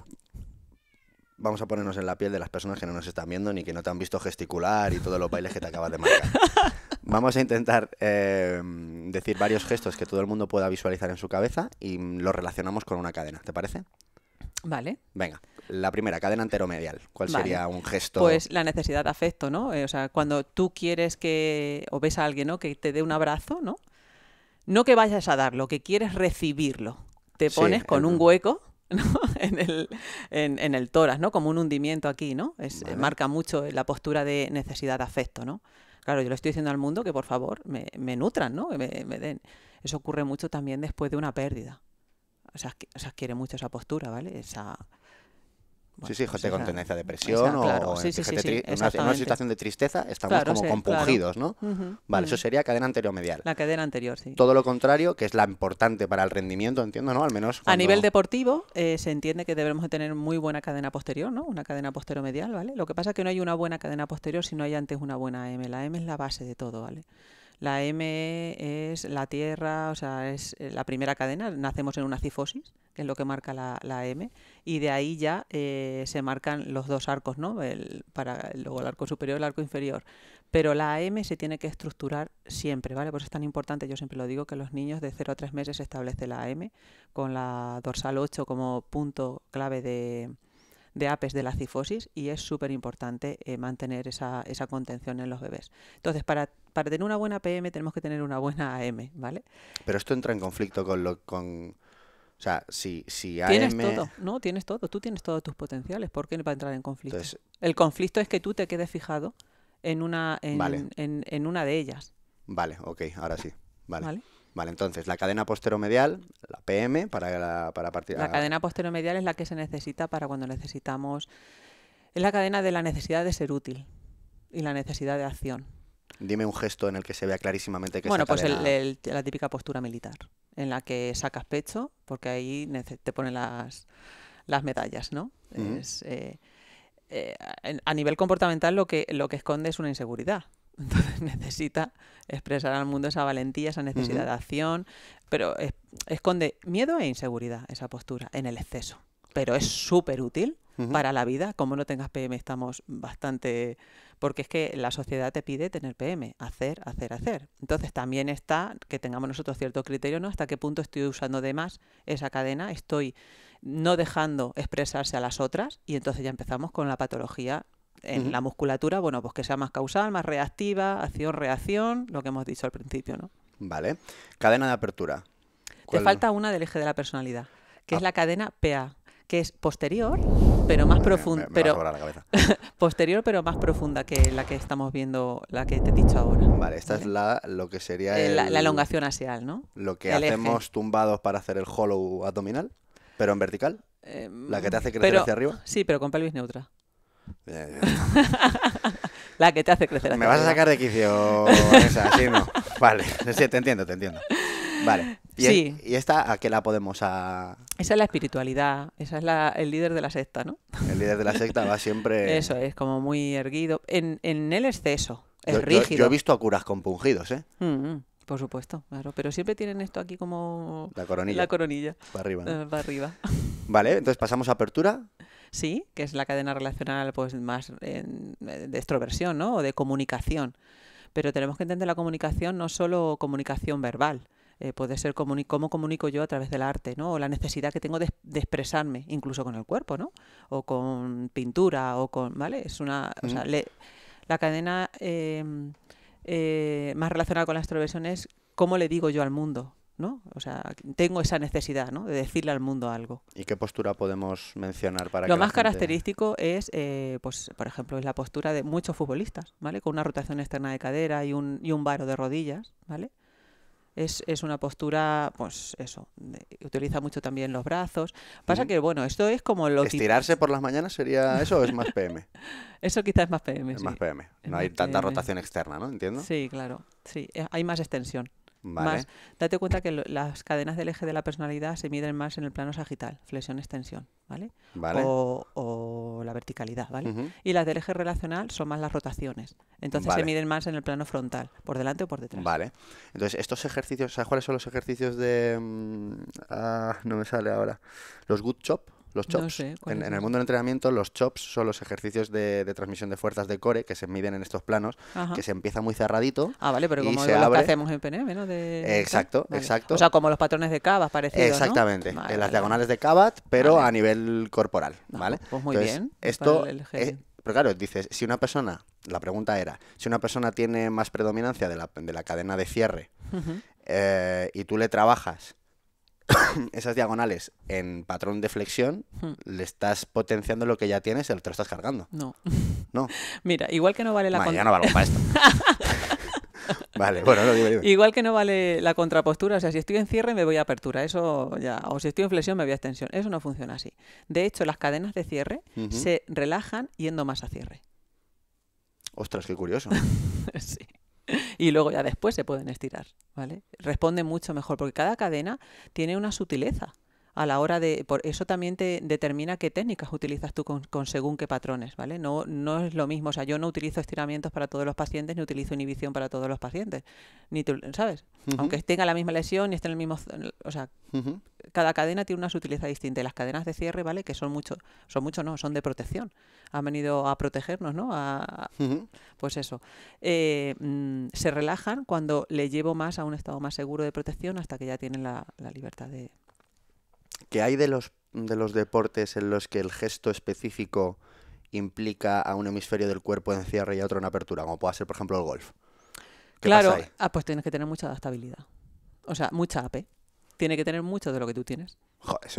vamos a ponernos en la piel de las personas que no nos están viendo ni que no te han visto gesticular y todos los bailes que te acabas de marcar. Vamos a intentar eh, decir varios gestos que todo el mundo pueda visualizar en su cabeza y los relacionamos con una cadena, ¿te parece? Vale. Venga, la primera, cadena anteromedial. ¿Cuál sería un gesto? Pues
la necesidad de afecto, ¿no? Eh, o sea, cuando tú quieres que, o ves a alguien, ¿no? Que te dé un abrazo, ¿no? No que vayas a darlo, que quieres recibirlo. Te pones con un hueco en, el, en, el ¿no? Como un hundimiento aquí, ¿no? Es, Marca mucho la postura de necesidad de afecto, ¿no? Claro, yo le estoy diciendo al mundo que por favor me, me nutran, ¿no? me den. Eso ocurre mucho también después de una pérdida. O sea, quiere mucho esa postura, ¿vale? Esa... sí, sí, José, con tendencia a depresión o en, una, situación de tristeza estamos como compungidos, ¿no? vale, eso
sería cadena anterior medial. La cadena anterior, sí. Todo lo contrario, que es la importante para el rendimiento, entiendo, ¿no? Al menos. A nivel
deportivo, eh, se entiende que debemos tener muy buena cadena posterior, ¿no? Una cadena posterior-medial, ¿vale? Lo que pasa es que no hay una buena cadena posterior si no hay antes una buena M. La M es la base de todo, ¿vale? La M es la tierra, o sea, es eh, la primera cadena, nacemos en una cifosis, que es lo que marca la, M, y de ahí ya eh, se marcan los dos arcos, ¿no? El, para luego el arco superior y el arco inferior. Pero la M se tiene que estructurar siempre, ¿vale? Por eso es tan importante, yo siempre lo digo, que los niños de 0 a 3 meses se establece la M, con la dorsal 8 como punto clave de, de apes de la cifosis y es súper importante eh, mantener esa, esa, contención en los bebés. Entonces, para, para tener una buena PM tenemos que tener una buena AM, ¿vale?
Pero esto entra en conflicto con lo... Con... O sea, si, si AM... Tienes todo,
no, tienes todo, tú tienes todos tus potenciales, ¿por qué no va a entrar en conflicto? El conflicto es que tú te quedes fijado en una, en, en, una de ellas.
Vale, ok, ahora sí. ¿Vale? Vale, entonces la cadena posteromedial, la PM, para, la, para partir. La
cadena posteromedial es la que se necesita para cuando necesitamos. Es la cadena de la necesidad de ser útil y la necesidad de acción.
Dime un gesto en el que se vea clarísimamente que Bueno, pues
la típica postura militar, en la que sacas pecho, porque ahí te ponen las, las medallas, ¿no? Eh, eh, a nivel comportamental lo que, lo que esconde es una inseguridad. Entonces necesita expresar al mundo esa valentía, esa necesidad de acción, pero esconde miedo e inseguridad esa postura en el exceso. Pero es súper útil para la vida. Como no tengas PM, estamos bastante... Porque es que la sociedad te pide tener PM, hacer, hacer, hacer. Entonces también está que tengamos nosotros cierto criterio, ¿no? Hasta qué punto estoy usando de más esa cadena, estoy no dejando expresarse a las otras y entonces ya empezamos con la patología en la musculatura, bueno, pues que sea más causal, más reactiva, acción-reacción, lo que hemos dicho al principio, ¿no?
Vale. Cadena de apertura. Te falta
una del eje de la personalidad, que es ah. la cadena PA, que es posterior, pero más profunda. Pero posterior, pero más profunda que la que estamos
viendo, la que te he dicho ahora. Vale, esta es la lo que sería eh, la, elongación asial, ¿no? Lo que hacemos tumbados para hacer el hollow abdominal, pero en vertical. Em, la que te hace crecer hacia arriba.
Sí, pero con pelvis neutra. la que te hace crecer. Me vas a sacar de quicio no.
Vale, te entiendo, te entiendo. Vale. ¿Y, ¿Y, esta a qué la podemos a...?
Esa es la espiritualidad, esa es el líder de la secta, ¿no?
El líder de la secta va siempre... Eso,
es como muy erguido, en, en el exceso, es rígido. Yo, he visto
a curas compungidos, ¿eh?
Mm, mm, por supuesto, claro. Pero siempre tienen esto aquí como... La coronilla. La coronilla. Para arriba. Eh, para arriba.
Vale, entonces pasamos a apertura
sí, que es la cadena relacional pues más eh, de extroversión, ¿no? O de comunicación. Pero tenemos que entender la comunicación no solo comunicación verbal, eh, puede ser cómo comunico yo a través del arte, ¿no? O la necesidad que tengo de, expresarme, incluso con el cuerpo, ¿no? O con pintura, o con, ¿vale? Es una, mm. la cadena eh, más relacionada con la extroversión es cómo le digo yo al mundo, ¿no? O sea, tengo esa necesidad, ¿no? De decirle al mundo algo.
¿Y qué postura podemos mencionar para Lo más característico
es, eh, pues, por ejemplo, es la postura de muchos futbolistas, ¿vale? Con una rotación externa de cadera y un, y un varo de rodillas, ¿vale? Es, es una postura, pues eso, utiliza mucho también los brazos. Pasa que, bueno, esto es como lo... Estirarse
por las mañanas sería eso o es más PM.
eso quizás es más PM. más PM. No hay tanta rotación externa, ¿no? Entiendo. Sí, claro. Sí, eh, hay más extensión date cuenta que las cadenas del eje de la personalidad se miden más en el plano sagital, flexión-extensión, ¿vale?
O, la verticalidad, ¿vale?
Y las del eje relacional son más las rotaciones. Entonces se miden más en el plano frontal,
por delante o por detrás. Vale. Entonces, estos ejercicios, ¿sabes cuáles son los ejercicios de... Mm, ah, no me sale ahora. Los good chop. Los chops. en, el mundo del entrenamiento, los chops son los ejercicios de, transmisión de fuerzas de core que se miden en estos planos, que se empieza muy cerradito. Ah, vale, pero como lo que hacemos en PNM, ¿no? Exacto, exacto. O sea,
como los patrones de kavas parece Exactamente,
en las diagonales de kavas pero a nivel corporal, ah, pues ¿vale? Pues muy bien. Esto. pero claro, dices, si una persona, la pregunta era, si una persona tiene más predominancia de la, cadena de cierre eh, y tú le trabajas esas diagonales en patrón de flexión, hmm. le estás potenciando lo que ya tienes, te lo estás cargando. No. No. Mira, igual que no vale la ya no esto. vale, bueno,
Igual que no vale la contrapostura, o sea, si estoy en cierre me voy a apertura, eso ya, o si estoy en flexión me voy a extensión, eso no funciona así. De hecho, las cadenas de cierre se relajan yendo más a cierre.
Ostras, qué curioso.
sí. y luego ya después se pueden estirar, ¿vale? Responde mucho mejor porque cada cadena tiene una sutileza a la hora de... Por eso también te determina qué técnicas utilizas tú con, según qué patrones, ¿vale? No, no es lo mismo, o sea, yo no utilizo estiramientos para todos los pacientes, ni utilizo inhibición para todos los pacientes, ni ¿sabes? Aunque tenga la misma lesión y esté en el mismo... O sea, cada cadena tiene una sutileza distinta. las cadenas de cierre, ¿vale? Que son mucho, son mucho, no, son de protección. Han venido a protegernos, ¿no? A, Pues eso. Eh, mm, se relajan cuando le llevo más a un estado más seguro de protección hasta que ya tienen la libertad de,
que hay de los, de los deportes en los que el gesto específico implica a un hemisferio del cuerpo en cierre y a otro en apertura, como puede ser, por ejemplo, el golf. Claro,
ah, pues tienes que tener mucha adaptabilidad. O sea, mucha AP. Tiene que tener mucho de lo que tú tienes. Joder,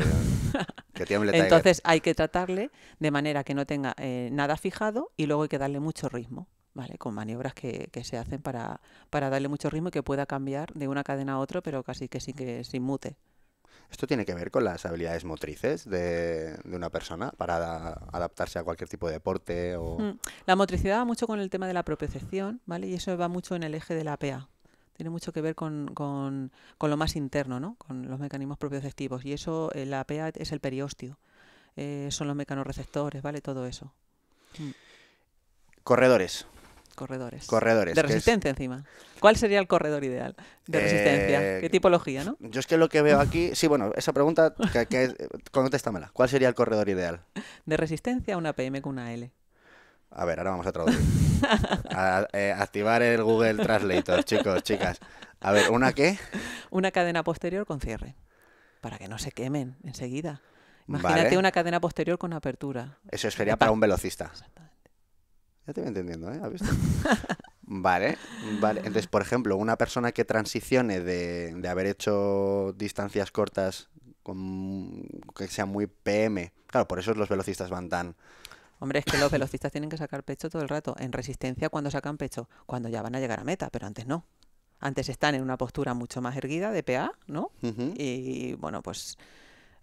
Entonces hay que tratarle de manera que no tenga eh, nada fijado y luego hay que darle mucho ritmo. ¿vale? Con maniobras que, que se hacen para, para, darle mucho ritmo y que pueda cambiar de una cadena a otra, pero casi que sin que se mute
¿Esto tiene que ver con las habilidades motrices de, una persona para adaptarse a cualquier tipo de deporte? O... Mm.
La motricidad va mucho con el tema de la propiocepción, ¿vale? Y eso va mucho en el eje de la PA. Tiene mucho que ver con, lo más interno, ¿no? Con los mecanismos propioceptivos. Y eso, eh, la PA es el periósteo. Eh, son los mecanorreceptores, ¿vale? Todo eso. Mm.
Corredores. Corredores. Corredores. De resistencia
encima. ¿Cuál sería el corredor ideal de eh, resistencia? ¿Qué tipología,
no? Yo es que lo que veo aquí, sí, bueno, esa pregunta, que, contéstamela. ¿Cuál sería el corredor ideal?
De resistencia, una PM con una L.
A ver, ahora vamos a traducir. A, eh, activar el Google Translator, chicos, chicas. A ver, ¿una qué?
Una cadena posterior con cierre, para que no se quemen enseguida. Imagínate una cadena posterior con apertura.
Eso sería eh, para un velocista. Ya te voy entendiendo, ¿eh? ¿Has visto? vale, vale. Entonces, por ejemplo, una persona que transicione de, haber hecho distancias cortas que sea muy PM. Claro, por eso los velocistas van tan...
Hombre, es que los velocistas tienen que sacar pecho todo el rato. En resistencia, cuando sacan pecho? Cuando ya van a llegar a meta, pero antes no. Antes están en una postura mucho más erguida de PA, ¿no? Y bueno, pues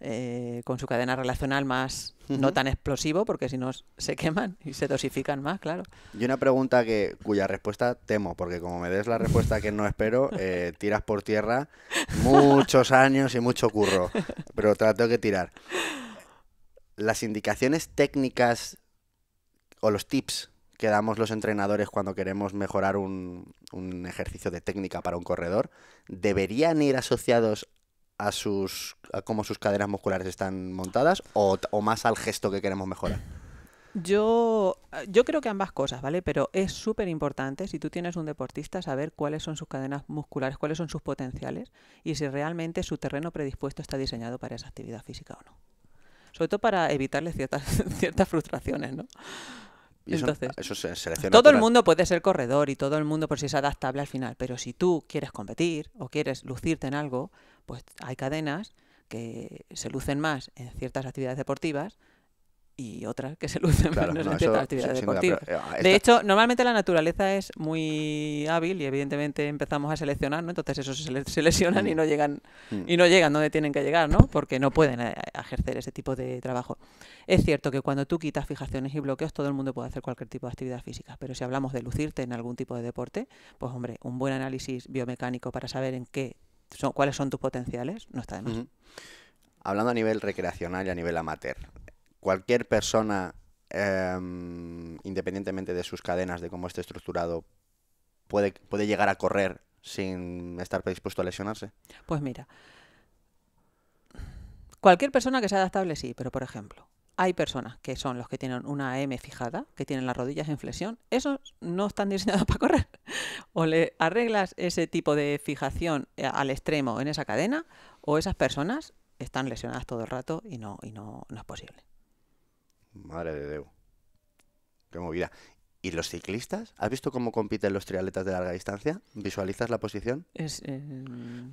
eh, con su cadena relacional más no tan explosivo, porque si no se queman y se dosifican más, claro.
Y una pregunta que cuya respuesta temo, porque como me des la respuesta que no espero, eh, tiras por tierra muchos años y mucho curro, pero trato de tirar. Las indicaciones técnicas o los tips que damos los entrenadores cuando queremos mejorar un, un, ejercicio de técnica para un corredor, ¿deberían ir asociados a, sus, a cómo sus cadenas musculares están montadas o, más al gesto que queremos mejorar?
Yo, eh, yo creo que ambas cosas, ¿vale? Pero es súper importante, si tú tienes un deportista, saber cuáles son sus cadenas musculares, cuáles son sus potenciales y si realmente su terreno predispuesto está diseñado para esa actividad física o no. Sobre todo para evitarle ciertas, ciertas frustraciones, ¿no? Entonces, todo el mundo puede ser corredor y todo el mundo por pues, si es adaptable al final, pero si tú quieres competir o quieres lucirte en algo, pues hay cadenas que se lucen más en ciertas actividades deportivas y otras que se lucen menos en ciertas actividades deportivas. Eh, de hecho, normalmente la naturaleza es muy hábil y evidentemente empezamos a seleccionar, ¿no? Entonces esos se lesionan y mm. no llegan mm. y no llegan donde tienen que llegar, ¿no? Porque no pueden eh, ejercer ese tipo de trabajo. Es cierto que cuando tú quitas fijaciones y bloqueos, todo el mundo puede hacer cualquier tipo de actividad física, pero si hablamos de lucirte en algún tipo de deporte, pues hombre, un buen análisis biomecánico para saber en qué cuáles son tus potenciales, no está de
Hablando a nivel recreacional y a nivel amateur, cualquier persona, em, independientemente de sus cadenas, de cómo esté estructurado, puede, puede llegar a correr sin estar predispuesto a lesionarse.
Pues mira, cualquier persona que sea adaptable sí, pero por ejemplo, hay personas que son los que tienen una M fijada, que tienen las rodillas en flexión, esos no están diseñados para correr. O le arreglas ese tipo de fijación eh, al extremo en esa cadena, o esas personas están lesionadas todo el rato y no, y no, no es posible.
Madre de Dios. Qué movida. ¿Y los ciclistas? ¿Has visto cómo compiten los triatletas de larga distancia? ¿Visualizas la posición?
Eh,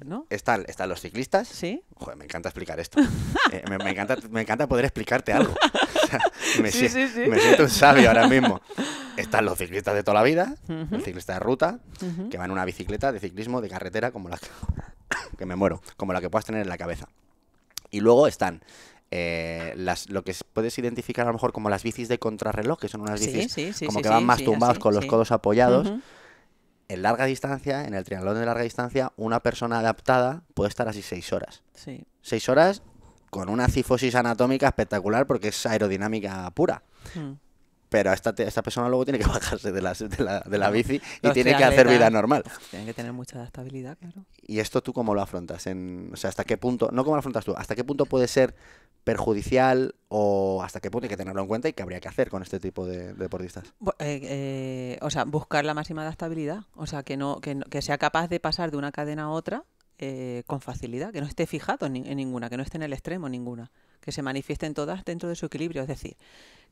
¿no?
están, están los ciclistas. Sí. Joder, me encanta explicar esto. Eh, me, encanta, poder explicarte algo. me, siento un sabio ahora mismo. Están los ciclistas de toda la vida, los ciclistas ciclista de ruta, que van en una bicicleta de ciclismo, de carretera, como la que me muero, como la que puedas tener en la cabeza. Y luego están eh, las, lo que puedes identificar a lo mejor como las bicis de contrarreloj, que son unas bicis como que van más tumbados con los codos apoyados. En larga distancia, en el triatlón de larga distancia, una persona adaptada puede estar así seis horas. Seis horas con una cifosis anatómica espectacular porque es aerodinámica pura. Mm. Pero esta, persona luego tiene que bajarse de la, de la, bici y tiene que hacer vida normal.
Tiene que tener mucha adaptabilidad, claro.
¿Y esto tú cómo lo afrontas? En, o sea, ¿hasta qué punto, no cómo lo afrontas tú, hasta qué punto puede ser perjudicial o hasta qué punto hay que tenerlo en cuenta y qué habría que hacer con este tipo de, deportistas?
Eh, eh, o sea, buscar la máxima adaptabilidad, o sea, que, no, sea capaz de pasar de una cadena a otra eh, con facilidad, que no esté fijado en, ninguna, que no esté en el extremo ninguna, que se manifiesten todas dentro de su equilibrio, es decir,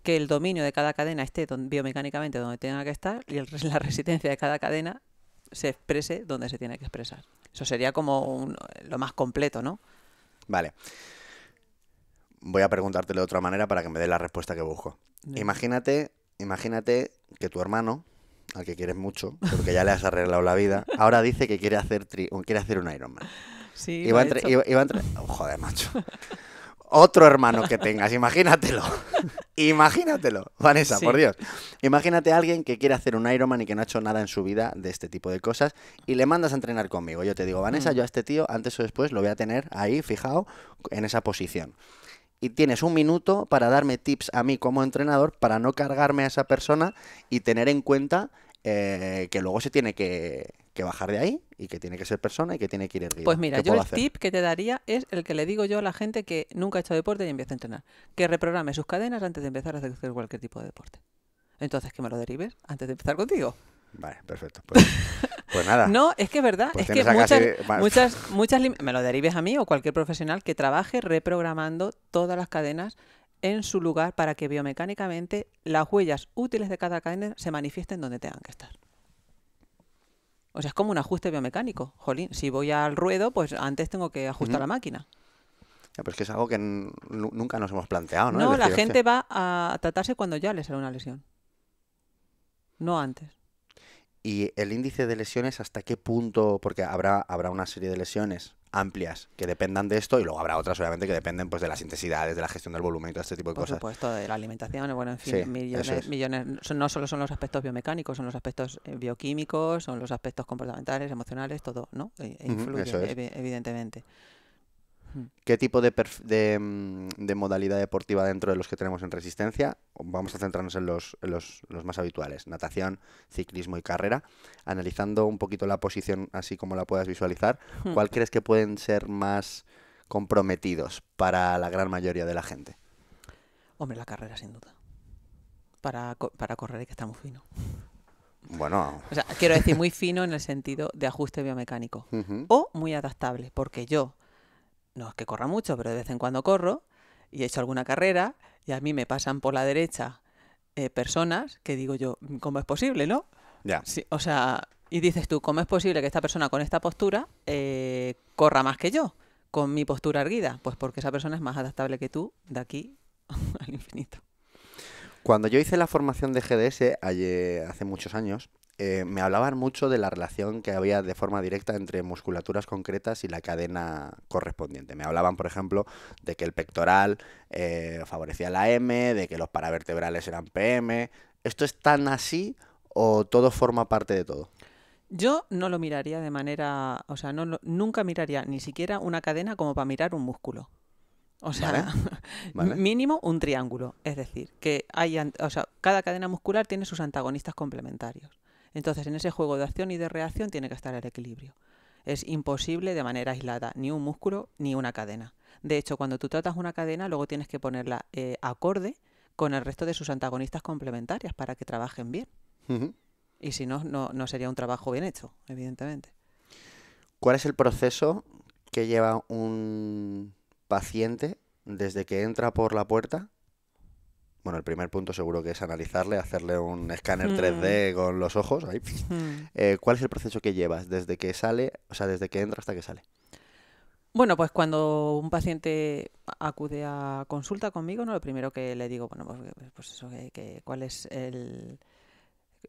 que el dominio de cada cadena esté biomecánicamente donde tenga que estar y la resistencia de cada cadena se exprese donde se tiene que expresar. Eso sería como lo más completo, ¿no?
Vale voy a preguntártelo de otra manera para que me dé la respuesta que busco. Imagínate, imagínate que tu hermano, al que quieres mucho, porque ya le has arreglado la vida, ahora dice que quiere hacer, tri quiere hacer un Ironman. Sí, iba, entre, iba, oh, joder, macho. Otro hermano que tengas, imagínatelo. imagínatelo, Vanessa, por Dios. Imagínate a alguien que quiere hacer un Ironman y que no ha hecho nada en su vida de este tipo de cosas y le mandas a entrenar conmigo. Yo te digo, Vanessa, mm. yo a este tío antes o después lo voy a tener ahí, fijado, en esa posición y tienes un minuto para darme tips a mí como entrenador para no cargarme a esa persona y tener en cuenta eh, que luego se tiene que, bajar de ahí y que tiene que ser persona y que tiene que ir Pues mira, yo el tip
que te daría es el que le digo yo a la gente que nunca ha hecho deporte y empieza a entrenar, que reprograme sus cadenas antes de empezar a hacer cualquier tipo de deporte. Entonces, que me lo derives antes de empezar contigo. Vale,
perfecto. Pues pues nada. No, es que es verdad. Pues es que muchas,
muchas, me lo derives a mí o cualquier profesional que trabaje reprogramando todas las cadenas en su lugar para que biomecánicamente las huellas útiles de cada cadena se manifiesten donde tengan que estar. O sea, es como un ajuste biomecánico. Jolín, si voy al ruedo, pues antes tengo que
ajustar la máquina. Ya, es que es algo que nunca nos hemos planteado, ¿no? No, la gente
va a tratarse cuando ya le sale una lesión.
No antes. Y el índice de lesiones, ¿hasta qué punto? Porque habrá, habrá una serie de lesiones amplias que dependan de esto y luego habrá otras obviamente que dependen pues de las intensidades, de la gestión del volumen y todo este tipo de cosas. Por
supuesto, de la alimentación, bueno, en fin, millones, no solo son los aspectos biomecánicos, son los aspectos eh, bioquímicos, son los aspectos comportamentales, emocionales, todo, ¿no? E, e influye, evidentemente.
Hmm. ¿Qué tipo mm, de, modalidad deportiva dentro de los que tenemos en resistencia? Vamos a centrarnos en los, más habituales, natación, ciclismo y carrera. Analizando un poquito la posición así como la puedas visualizar, hmm. ¿cuál crees que pueden ser más comprometidos para la gran mayoría de la gente?
Hombre, la carrera sin duda. Para, correr hay que estar muy fino. Bueno. quiero decir, muy fino en el sentido de ajuste biomecánico. O muy adaptable, porque yo, no es que corra mucho, pero de vez en cuando corro y he hecho alguna carrera y a mí me pasan por la derecha eh, personas que digo yo, mm, ¿cómo es posible, no? Ya. Sí, o sea, y dices tú, ¿cómo es posible que esta persona con esta postura eh, corra más que yo? Con mi postura erguida. Pues porque esa persona es más adaptable que tú de aquí al infinito.
Cuando yo hice la formación de GDS hace muchos años, eh, me hablaban mucho de la relación que había de forma directa entre musculaturas concretas y la cadena correspondiente. Me hablaban, por ejemplo, de que el pectoral eh, favorecía la M, de que los paravertebrales eran PM. ¿Esto es tan así o todo forma parte de todo?
Yo no lo miraría de manera, o sea, no, nunca miraría ni siquiera una cadena como para mirar un músculo. O sea, mínimo un triángulo. Es decir, que hay, cada cadena muscular tiene sus antagonistas complementarios. Entonces, en ese juego de acción y de reacción tiene que estar el equilibrio. Es imposible de manera aislada, ni un músculo ni una cadena. De hecho, cuando tú tratas una cadena, luego tienes que ponerla eh, acorde con el resto de sus antagonistas complementarias para que trabajen bien. Y si no, no sería un trabajo bien hecho, evidentemente.
¿Cuál es el proceso que lleva un paciente desde que entra por la puerta bueno, el primer punto seguro que es analizarle, hacerle un escáner 3D hmm. con los ojos. Hmm. Eh, ¿Cuál es el proceso que llevas desde que sale, o sea, desde que entra hasta que sale?
Bueno, pues cuando un paciente acude a consulta conmigo, ¿no? Lo primero que le digo, bueno, pues, pues eso, que, cuál es el,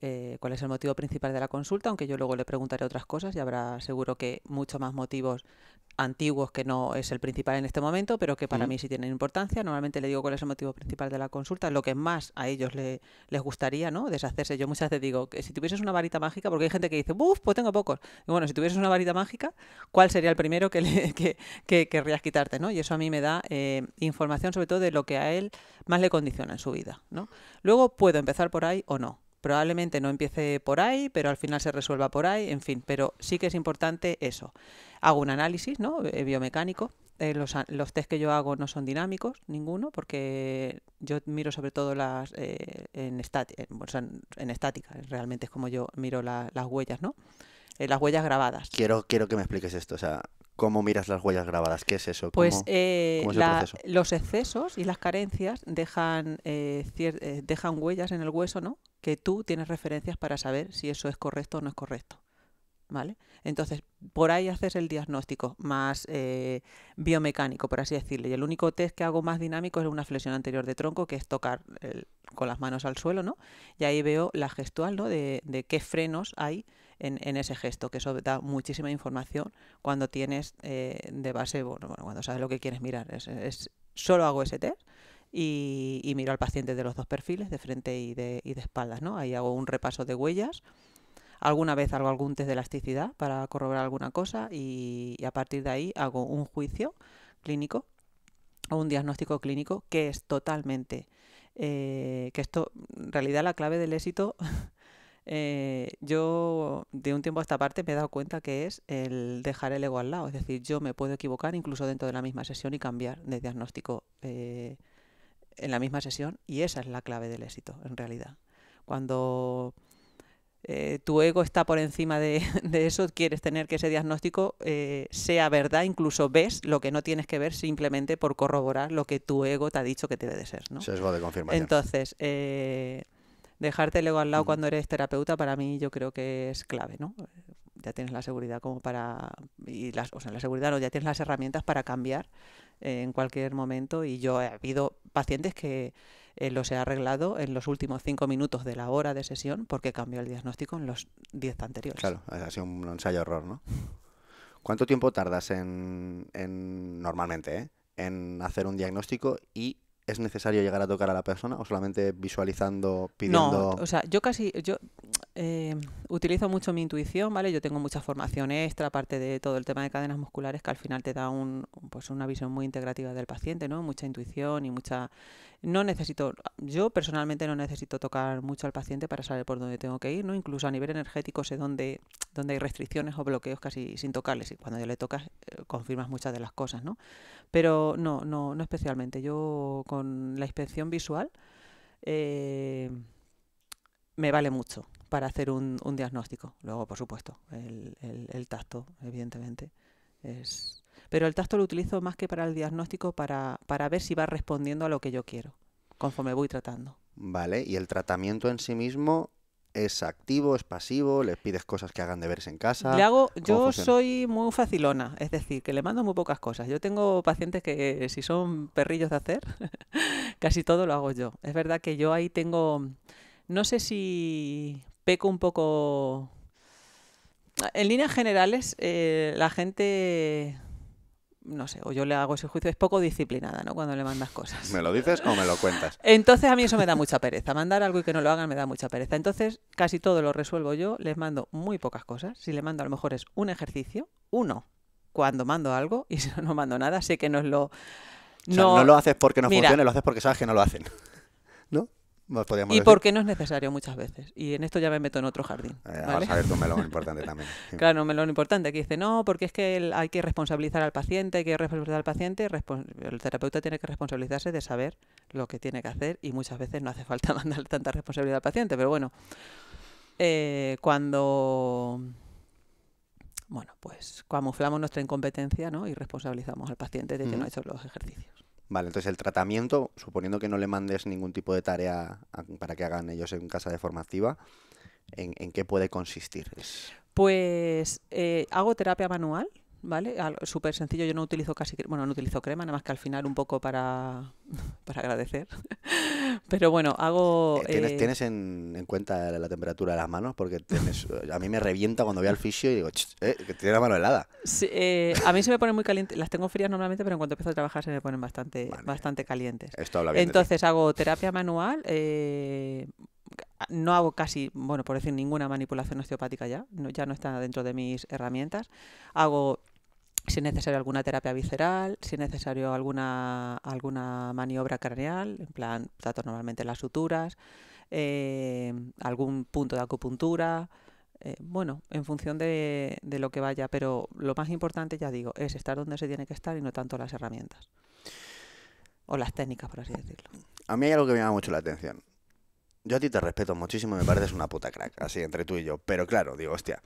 eh, cuál es el motivo principal de la consulta, aunque yo luego le preguntaré otras cosas y habrá seguro que muchos más motivos antiguos que no es el principal en este momento, pero que para mí sí tienen importancia. Normalmente le digo cuál es el motivo principal de la consulta, lo que más a ellos le, les gustaría, ¿no? Deshacerse. Yo muchas veces digo que si tuvieses una varita mágica, porque hay gente que dice, ¡buf! Pues tengo pocos. Y bueno, si tuvieses una varita mágica, ¿cuál sería el primero que, que, querrías quitarte, ¿no? Y eso a mí me da eh, información sobre todo de lo que a él más le condiciona en su vida, Luego puedo empezar por ahí o no probablemente no empiece por ahí, pero al final se resuelva por ahí, en fin, pero sí que es importante eso. Hago un análisis ¿no? Eh, biomecánico. Eh, los, los test que yo hago no son dinámicos, ninguno, porque yo miro sobre todo las eh, en, estática, en, estática, realmente es como yo miro las huellas, ¿no? las huellas grabadas.
Quiero, quiero que me expliques esto, o sea, ¿Cómo miras las huellas grabadas? ¿Qué es eso? pues
los excesos y las carencias dejan, dejan huellas en el hueso, ¿no? que tú tienes referencias para saber si eso es correcto o no es correcto. ¿Vale? Entonces, por ahí haces el diagnóstico más eh, biomecánico, por así decirlo. Y el único test que hago más dinámico es una flexión anterior de tronco, que es tocar con las manos al suelo, ¿no? Y ahí veo la gestual, ¿no? De, qué frenos hay en, ese gesto, que eso da muchísima información cuando tienes eh, de base, cuando sabes lo que quieres mirar. es, solo hago ese test y, miro al paciente de los dos perfiles, de frente y de, y de espaldas. ¿no? Ahí hago un repaso de huellas. Alguna vez hago algún test de elasticidad para corroborar alguna cosa y, a partir de ahí hago un juicio clínico o un diagnóstico clínico que es totalmente, eh, que esto, en realidad la clave del éxito, eh, yo de un tiempo a esta parte me he dado cuenta que es el dejar el ego al lado, es decir, yo me puedo equivocar incluso dentro de la misma sesión y cambiar de diagnóstico eh, en la misma sesión y esa es la clave del éxito, en realidad. Cuando eh, tu ego está por encima de, eso, quieres tener que ese diagnóstico eh, sea verdad, incluso ves lo que no tienes que ver simplemente por corroborar lo que tu ego te ha dicho que debe de ser.
¿no? de confirmación.
Entonces, eh, dejarte el ego al lado cuando eres terapeuta para mí yo creo que es clave, ¿no? ya tienes la seguridad como para y las, o sea, la seguridad no, ya tienes las herramientas para cambiar eh, en cualquier momento y yo he habido pacientes que eh, los he arreglado en los últimos cinco minutos de la hora de sesión porque cambió el diagnóstico en los diez
anteriores. Claro, ha sido un ensayo error, ¿no? ¿Cuánto tiempo tardas en, en normalmente, ¿eh? en hacer un diagnóstico y ¿es necesario llegar a tocar a la persona o solamente visualizando, pidiendo...? No, o
sea, yo casi... Yo, eh, utilizo mucho mi intuición, ¿vale? Yo tengo mucha formación extra, aparte de todo el tema de cadenas musculares, que al final te da un, pues una visión muy integrativa del paciente, ¿no? Mucha intuición y mucha no necesito, yo personalmente no necesito tocar mucho al paciente para saber por dónde tengo que ir, ¿no? Incluso a nivel energético sé dónde, dónde hay restricciones o bloqueos casi sin tocarles y cuando yo le tocas eh, confirmas muchas de las cosas, ¿no? Pero no, no, no especialmente. Yo con la inspección visual eh, me vale mucho para hacer un, un diagnóstico. Luego, por supuesto, el, el, el tacto, evidentemente, es pero el tacto lo utilizo más que para el diagnóstico, para, ver si va respondiendo a lo que yo quiero, conforme voy tratando.
Vale, y el tratamiento en sí mismo ¿Es activo? ¿Es pasivo? ¿Les pides cosas que hagan de verse en casa? Le hago, yo soy
muy facilona, es decir, que le mando muy pocas cosas. Yo tengo pacientes que si son perrillos de hacer, casi todo lo hago yo. Es verdad que yo ahí tengo, no sé si peco un poco... En líneas generales, eh, la gente no sé, o yo le hago ese juicio, es poco disciplinada, ¿no? Cuando le mandas cosas. ¿Me lo dices o me lo cuentas? Entonces a mí eso me da mucha pereza. Mandar algo y que no lo hagan me da mucha pereza. Entonces casi todo lo resuelvo yo, les mando muy pocas cosas. Si le mando a lo mejor es un ejercicio, uno, cuando mando algo, y si no, mando nada, sé que no lo... No, lo haces porque no funcione, lo haces porque
sabes que no lo hacen. ¿No? y por
qué no es necesario muchas veces. Y en esto ya me meto en otro jardín. Eh, vas a ver tu melón importante también. claro, un melón importante. Aquí dice, no, porque es que hay que responsabilizar al paciente, hay que responsabilizar al paciente. El terapeuta tiene que responsabilizarse de saber lo que tiene que hacer y muchas veces no hace falta mandar tanta responsabilidad al paciente. Pero bueno, eh, cuando... Bueno, pues camuflamos nuestra incompetencia y responsabilizamos al paciente de que no ha hecho los ejercicios.
Vale, entonces el tratamiento, suponiendo que no le mandes ningún tipo de tarea para que hagan ellos en casa de forma activa, ¿en, en qué puede consistir?
Pues eh, hago terapia manual, ¿vale? Súper sencillo, yo no utilizo casi, bueno, no utilizo crema, nada más que al final un poco para, para agradecer. Pero bueno, hago... Eh, eh, ¿Tienes,
en, en, cuenta la temperatura de las manos? Porque a mí me revienta cuando veo al fisio y digo, eh, que tiene la mano helada.
Eh, a mí se me ponen muy calientes, las tengo frías normalmente, pero en cuanto empiezo a trabajar se me ponen bastante, bastante calientes. Entonces hago terapia manual no hago casi, bueno, por decir ninguna manipulación osteopática ya, ya no está dentro de mis herramientas. Hago si es necesario alguna terapia visceral, si es necesario alguna, alguna maniobra craneal, en plan, trato normalmente las suturas, eh, algún punto de acupuntura, eh, bueno, en función de, de, lo que vaya, pero lo más importante, ya digo, es estar donde se tiene que estar y no tanto las herramientas o las técnicas, por así decirlo.
A mí hay algo que me llama mucho la atención. Yo a ti te respeto muchísimo, me pareces una puta crack, así entre tú y yo, pero claro, digo, hostia,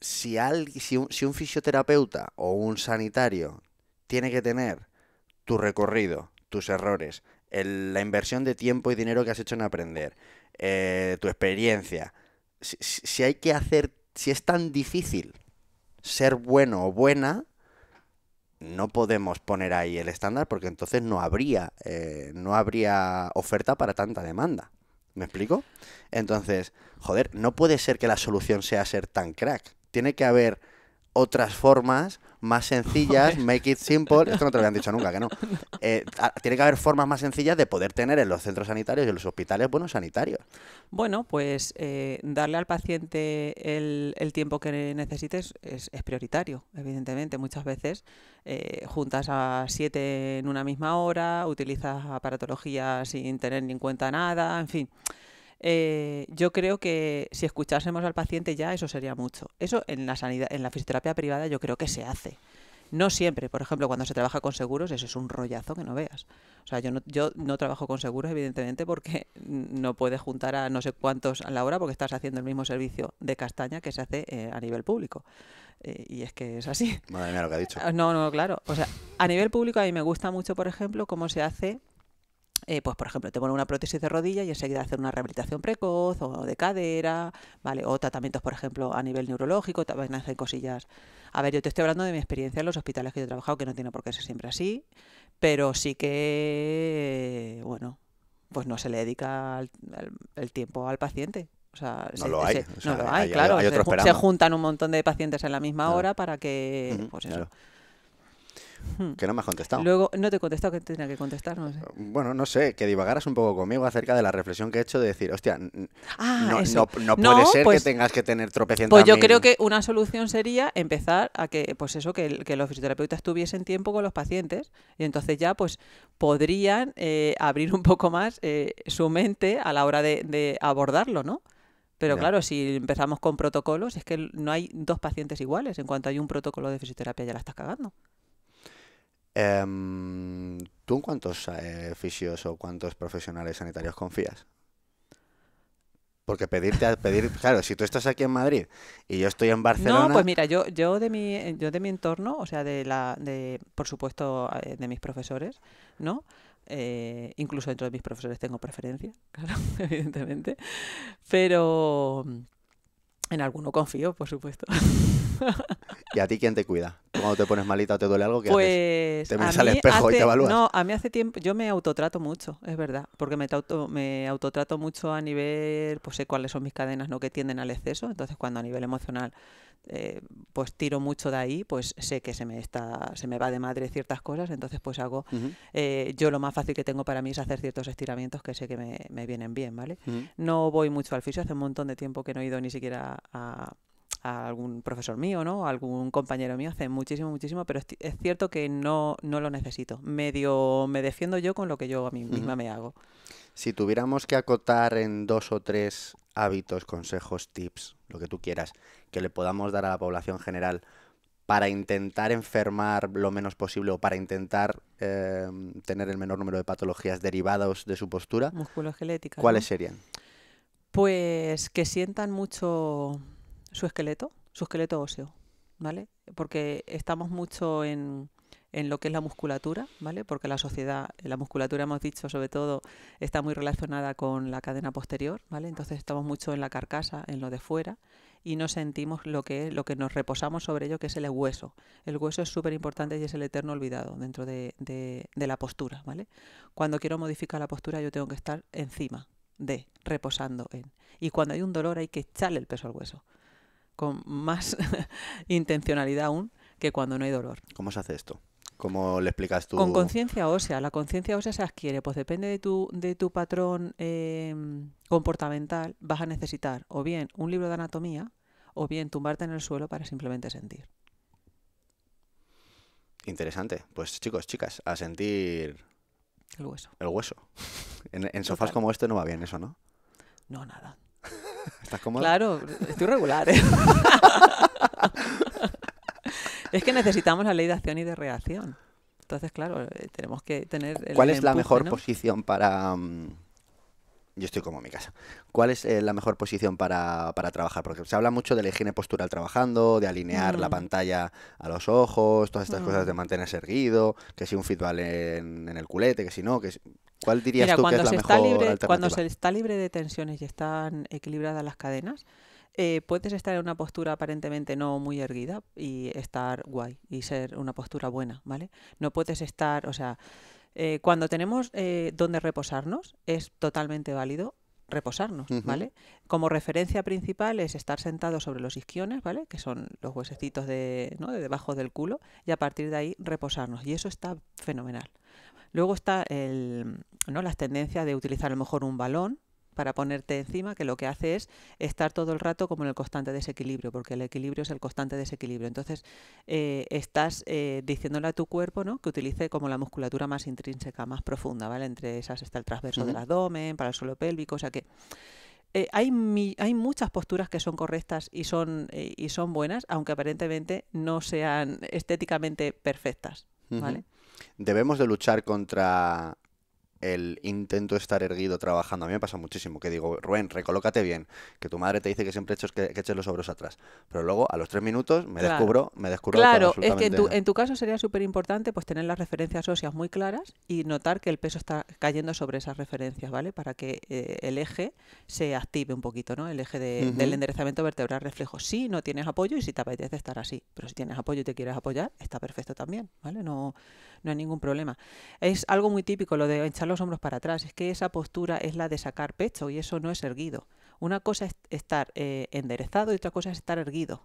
si, alguien, si, un, fisioterapeuta o un sanitario tiene que tener tu recorrido, tus errores, la inversión de tiempo y dinero que has hecho en aprender, eh, tu experiencia, si, hay que hacer, si es tan difícil ser bueno o buena, no podemos poner ahí el estándar porque entonces no habría, eh, no habría oferta para tanta demanda. ¿Me explico? Entonces, joder, no puede ser que la solución sea ser tan crack tiene que haber otras formas más sencillas, make it simple, esto no te lo habían dicho nunca, que no. Eh, tiene que haber formas más sencillas de poder tener en los centros sanitarios y en los hospitales buenos sanitarios.
Bueno, pues eh, darle al paciente el, tiempo que necesites es, prioritario, evidentemente. Muchas veces eh, juntas a siete en una misma hora, utilizas aparatología sin tener ni en cuenta nada, en fin. Eh, yo creo que si escuchásemos al paciente ya eso sería mucho. Eso en la sanidad, en la fisioterapia privada yo creo que se hace. No siempre, por ejemplo, cuando se trabaja con seguros, eso es un rollazo que no veas. O sea, yo no, yo no trabajo con seguros, evidentemente, porque no puedes juntar a no sé cuántos a la hora porque estás haciendo el mismo servicio de castaña que se hace eh, a nivel público. Eh, y es que es así.
Madre mía, lo que ha dicho. Ah,
no, no, claro. O sea, a nivel público a mí me gusta mucho, por ejemplo, cómo se hace eh, pues por ejemplo, te pone una prótesis de rodilla y enseguida hacer una rehabilitación precoz o de cadera, ¿vale? O tratamientos, por ejemplo, a nivel neurológico, también hacen cosillas. A ver, yo te estoy hablando de mi experiencia en los hospitales que yo he trabajado, que no tiene por qué ser siempre así, pero sí que, bueno, pues no se le dedica el, tiempo al paciente. O sea, no se, lo hay. no claro. se, juntan un montón de pacientes en la misma hora para que, pues eso.
Hmm. que no me has contestado.
Luego, no te he contestado, que tenía que contestar, no sé.
Bueno, no sé, que divagaras un poco conmigo acerca de la reflexión que he hecho de decir, hostia, ah, no, puede ser que pues tengas que tener tropecientos. Pues yo creo
que una solución sería empezar a que, pues eso, que, los fisioterapeutas tuviesen tiempo con los pacientes y entonces ya, pues podrían eh, abrir un poco más eh, su mente a la hora de, abordarlo, ¿no? Pero claro, si empezamos con protocolos, es que no hay dos pacientes iguales. En cuanto hay un protocolo de fisioterapia, ya la estás cagando.
Em, ¿Tú en cuántos eh, fisios o cuántos profesionales sanitarios confías? Porque pedirte a pedir, claro, si tú estás aquí en Madrid y yo estoy en Barcelona. No, pues
mira, yo, yo de mi, yo de mi entorno, o sea, de la, de, por supuesto, eh, de mis profesores, ¿no? Eh, incluso dentro de mis profesores tengo preferencia, claro, evidentemente. Pero en alguno confío, por supuesto.
¿Y a ti quién te cuida? Cuando te pones malita o te duele algo, ¿qué pues, haces? Te miras al espejo y te evalúas. No,
a mí hace tiempo, yo me autotrato mucho, es verdad, porque me, me autotrato mucho a nivel, pues sé cuáles son mis cadenas, no que tienden al exceso, entonces cuando a nivel emocional eh, pues tiro mucho de ahí, pues sé que se me está, se me va de madre ciertas cosas, entonces pues hago, eh, yo lo más fácil que tengo para mí es hacer ciertos estiramientos que sé que me, vienen bien, ¿vale? No voy mucho al fisio, hace un montón de tiempo que no he ido ni siquiera a, algún profesor mío, ¿no? algún compañero mío, hace muchísimo, muchísimo, pero es, cierto que no, no lo necesito. Medio me defiendo yo con lo que yo a mí misma me hago.
Si tuviéramos que acotar en dos o tres hábitos, consejos, tips, lo que tú quieras, que le podamos dar a la población general para intentar enfermar lo menos posible o para intentar em, tener el menor número de patologías derivadas de su postura, musculoesquelética, ¿cuáles serían?
Pues que sientan mucho su esqueleto, su esqueleto óseo, ¿vale? Porque estamos mucho en, en lo que es la musculatura, ¿vale? Porque la sociedad, eh, la musculatura hemos dicho sobre todo, está muy relacionada con la cadena posterior, ¿vale? Entonces estamos mucho en la carcasa, en lo de fuera, y no sentimos lo que, lo que nos reposamos sobre ello, que es el hueso. El hueso es súper importante y es el eterno olvidado dentro de, de, de la postura, ¿vale? Cuando quiero modificar la postura yo tengo que estar encima de, reposando en. Y cuando hay un dolor hay que echarle el peso al hueso, con más intencionalidad aún que cuando no hay dolor.
¿Cómo se hace esto? ¿Cómo le explicas tú? Con
conciencia ósea. La conciencia ósea se adquiere, pues depende de tu, de tu patrón em, comportamental, vas a necesitar o bien un libro de anatomía o bien tumbarte en el suelo para simplemente sentir.
Interesante. Pues chicos, chicas, a sentir... El hueso. El hueso. En, sofás como este no va bien eso, ¿no? No, nada. ¿Estás cómodo? Claro, estoy
regular, ¿eh? Es que necesitamos la ley de acción y de reacción. Entonces, claro, eh, tenemos que tener... El ¿Cuál es la mejor
posición para... Mm, yo estoy como en mi casa. ¿Cuál es eh, la mejor posición para, trabajar? Porque se habla mucho de la higiene postural trabajando, de alinear la mm. pantalla a los ojos, todas estas cosas mm. de mantenerse erguido, que si un feedback en, el culete, que si no, que ¿Cuál dirías tú que es la mejor libre, Cuando se
está libre de tensiones y están equilibradas las cadenas, eh, puedes estar en una postura aparentemente no muy erguida y estar guay y ser una postura buena, ¿vale? No puedes estar, o sea, eh, cuando tenemos eh, donde reposarnos es totalmente válido reposarnos, ¿vale? Como referencia principal es estar sentado sobre los isquiones, ¿vale? Que son los huesecitos de, ¿no? debajo del culo y a partir de ahí reposarnos. Y eso está fenomenal. Luego está el, ¿no? las tendencias de utilizar a lo mejor un balón, para ponerte encima, que lo que hace es estar todo el rato como en el constante desequilibrio, porque el equilibrio es el constante desequilibrio. Entonces, eh, estás eh, diciéndole a tu cuerpo que utilice como la musculatura más intrínseca, más profunda, ¿vale? Entre esas está el transverso del abdomen, para el suelo pélvico, o sea que... Eh, hay, hay muchas posturas que son correctas y son, y son buenas, aunque aparentemente no sean estéticamente
perfectas. ¿vale? Debemos de luchar contra el intento estar erguido trabajando. A mí me pasa muchísimo que digo, Rubén, recolócate bien, que tu madre te dice que siempre eches, que, eches los hombros atrás. Pero luego, a los tres minutos, me descubro, me descubro. Claro, es que en tu,
en tu caso sería súper importante pues tener las referencias óseas muy claras y notar que el peso está cayendo sobre esas referencias, ¿vale? Para que eh, el eje se active un poquito, ¿no? El eje del enderezamiento vertebral reflejo. Si no tienes apoyo y si te apetece estar así. Pero si tienes apoyo y te quieres apoyar, está perfecto también, ¿vale? No, no hay ningún problema. Es algo muy típico lo de echar hombros para atrás, es que esa postura es la de sacar pecho y eso no es erguido. Una cosa es estar eh, enderezado y otra cosa es estar erguido.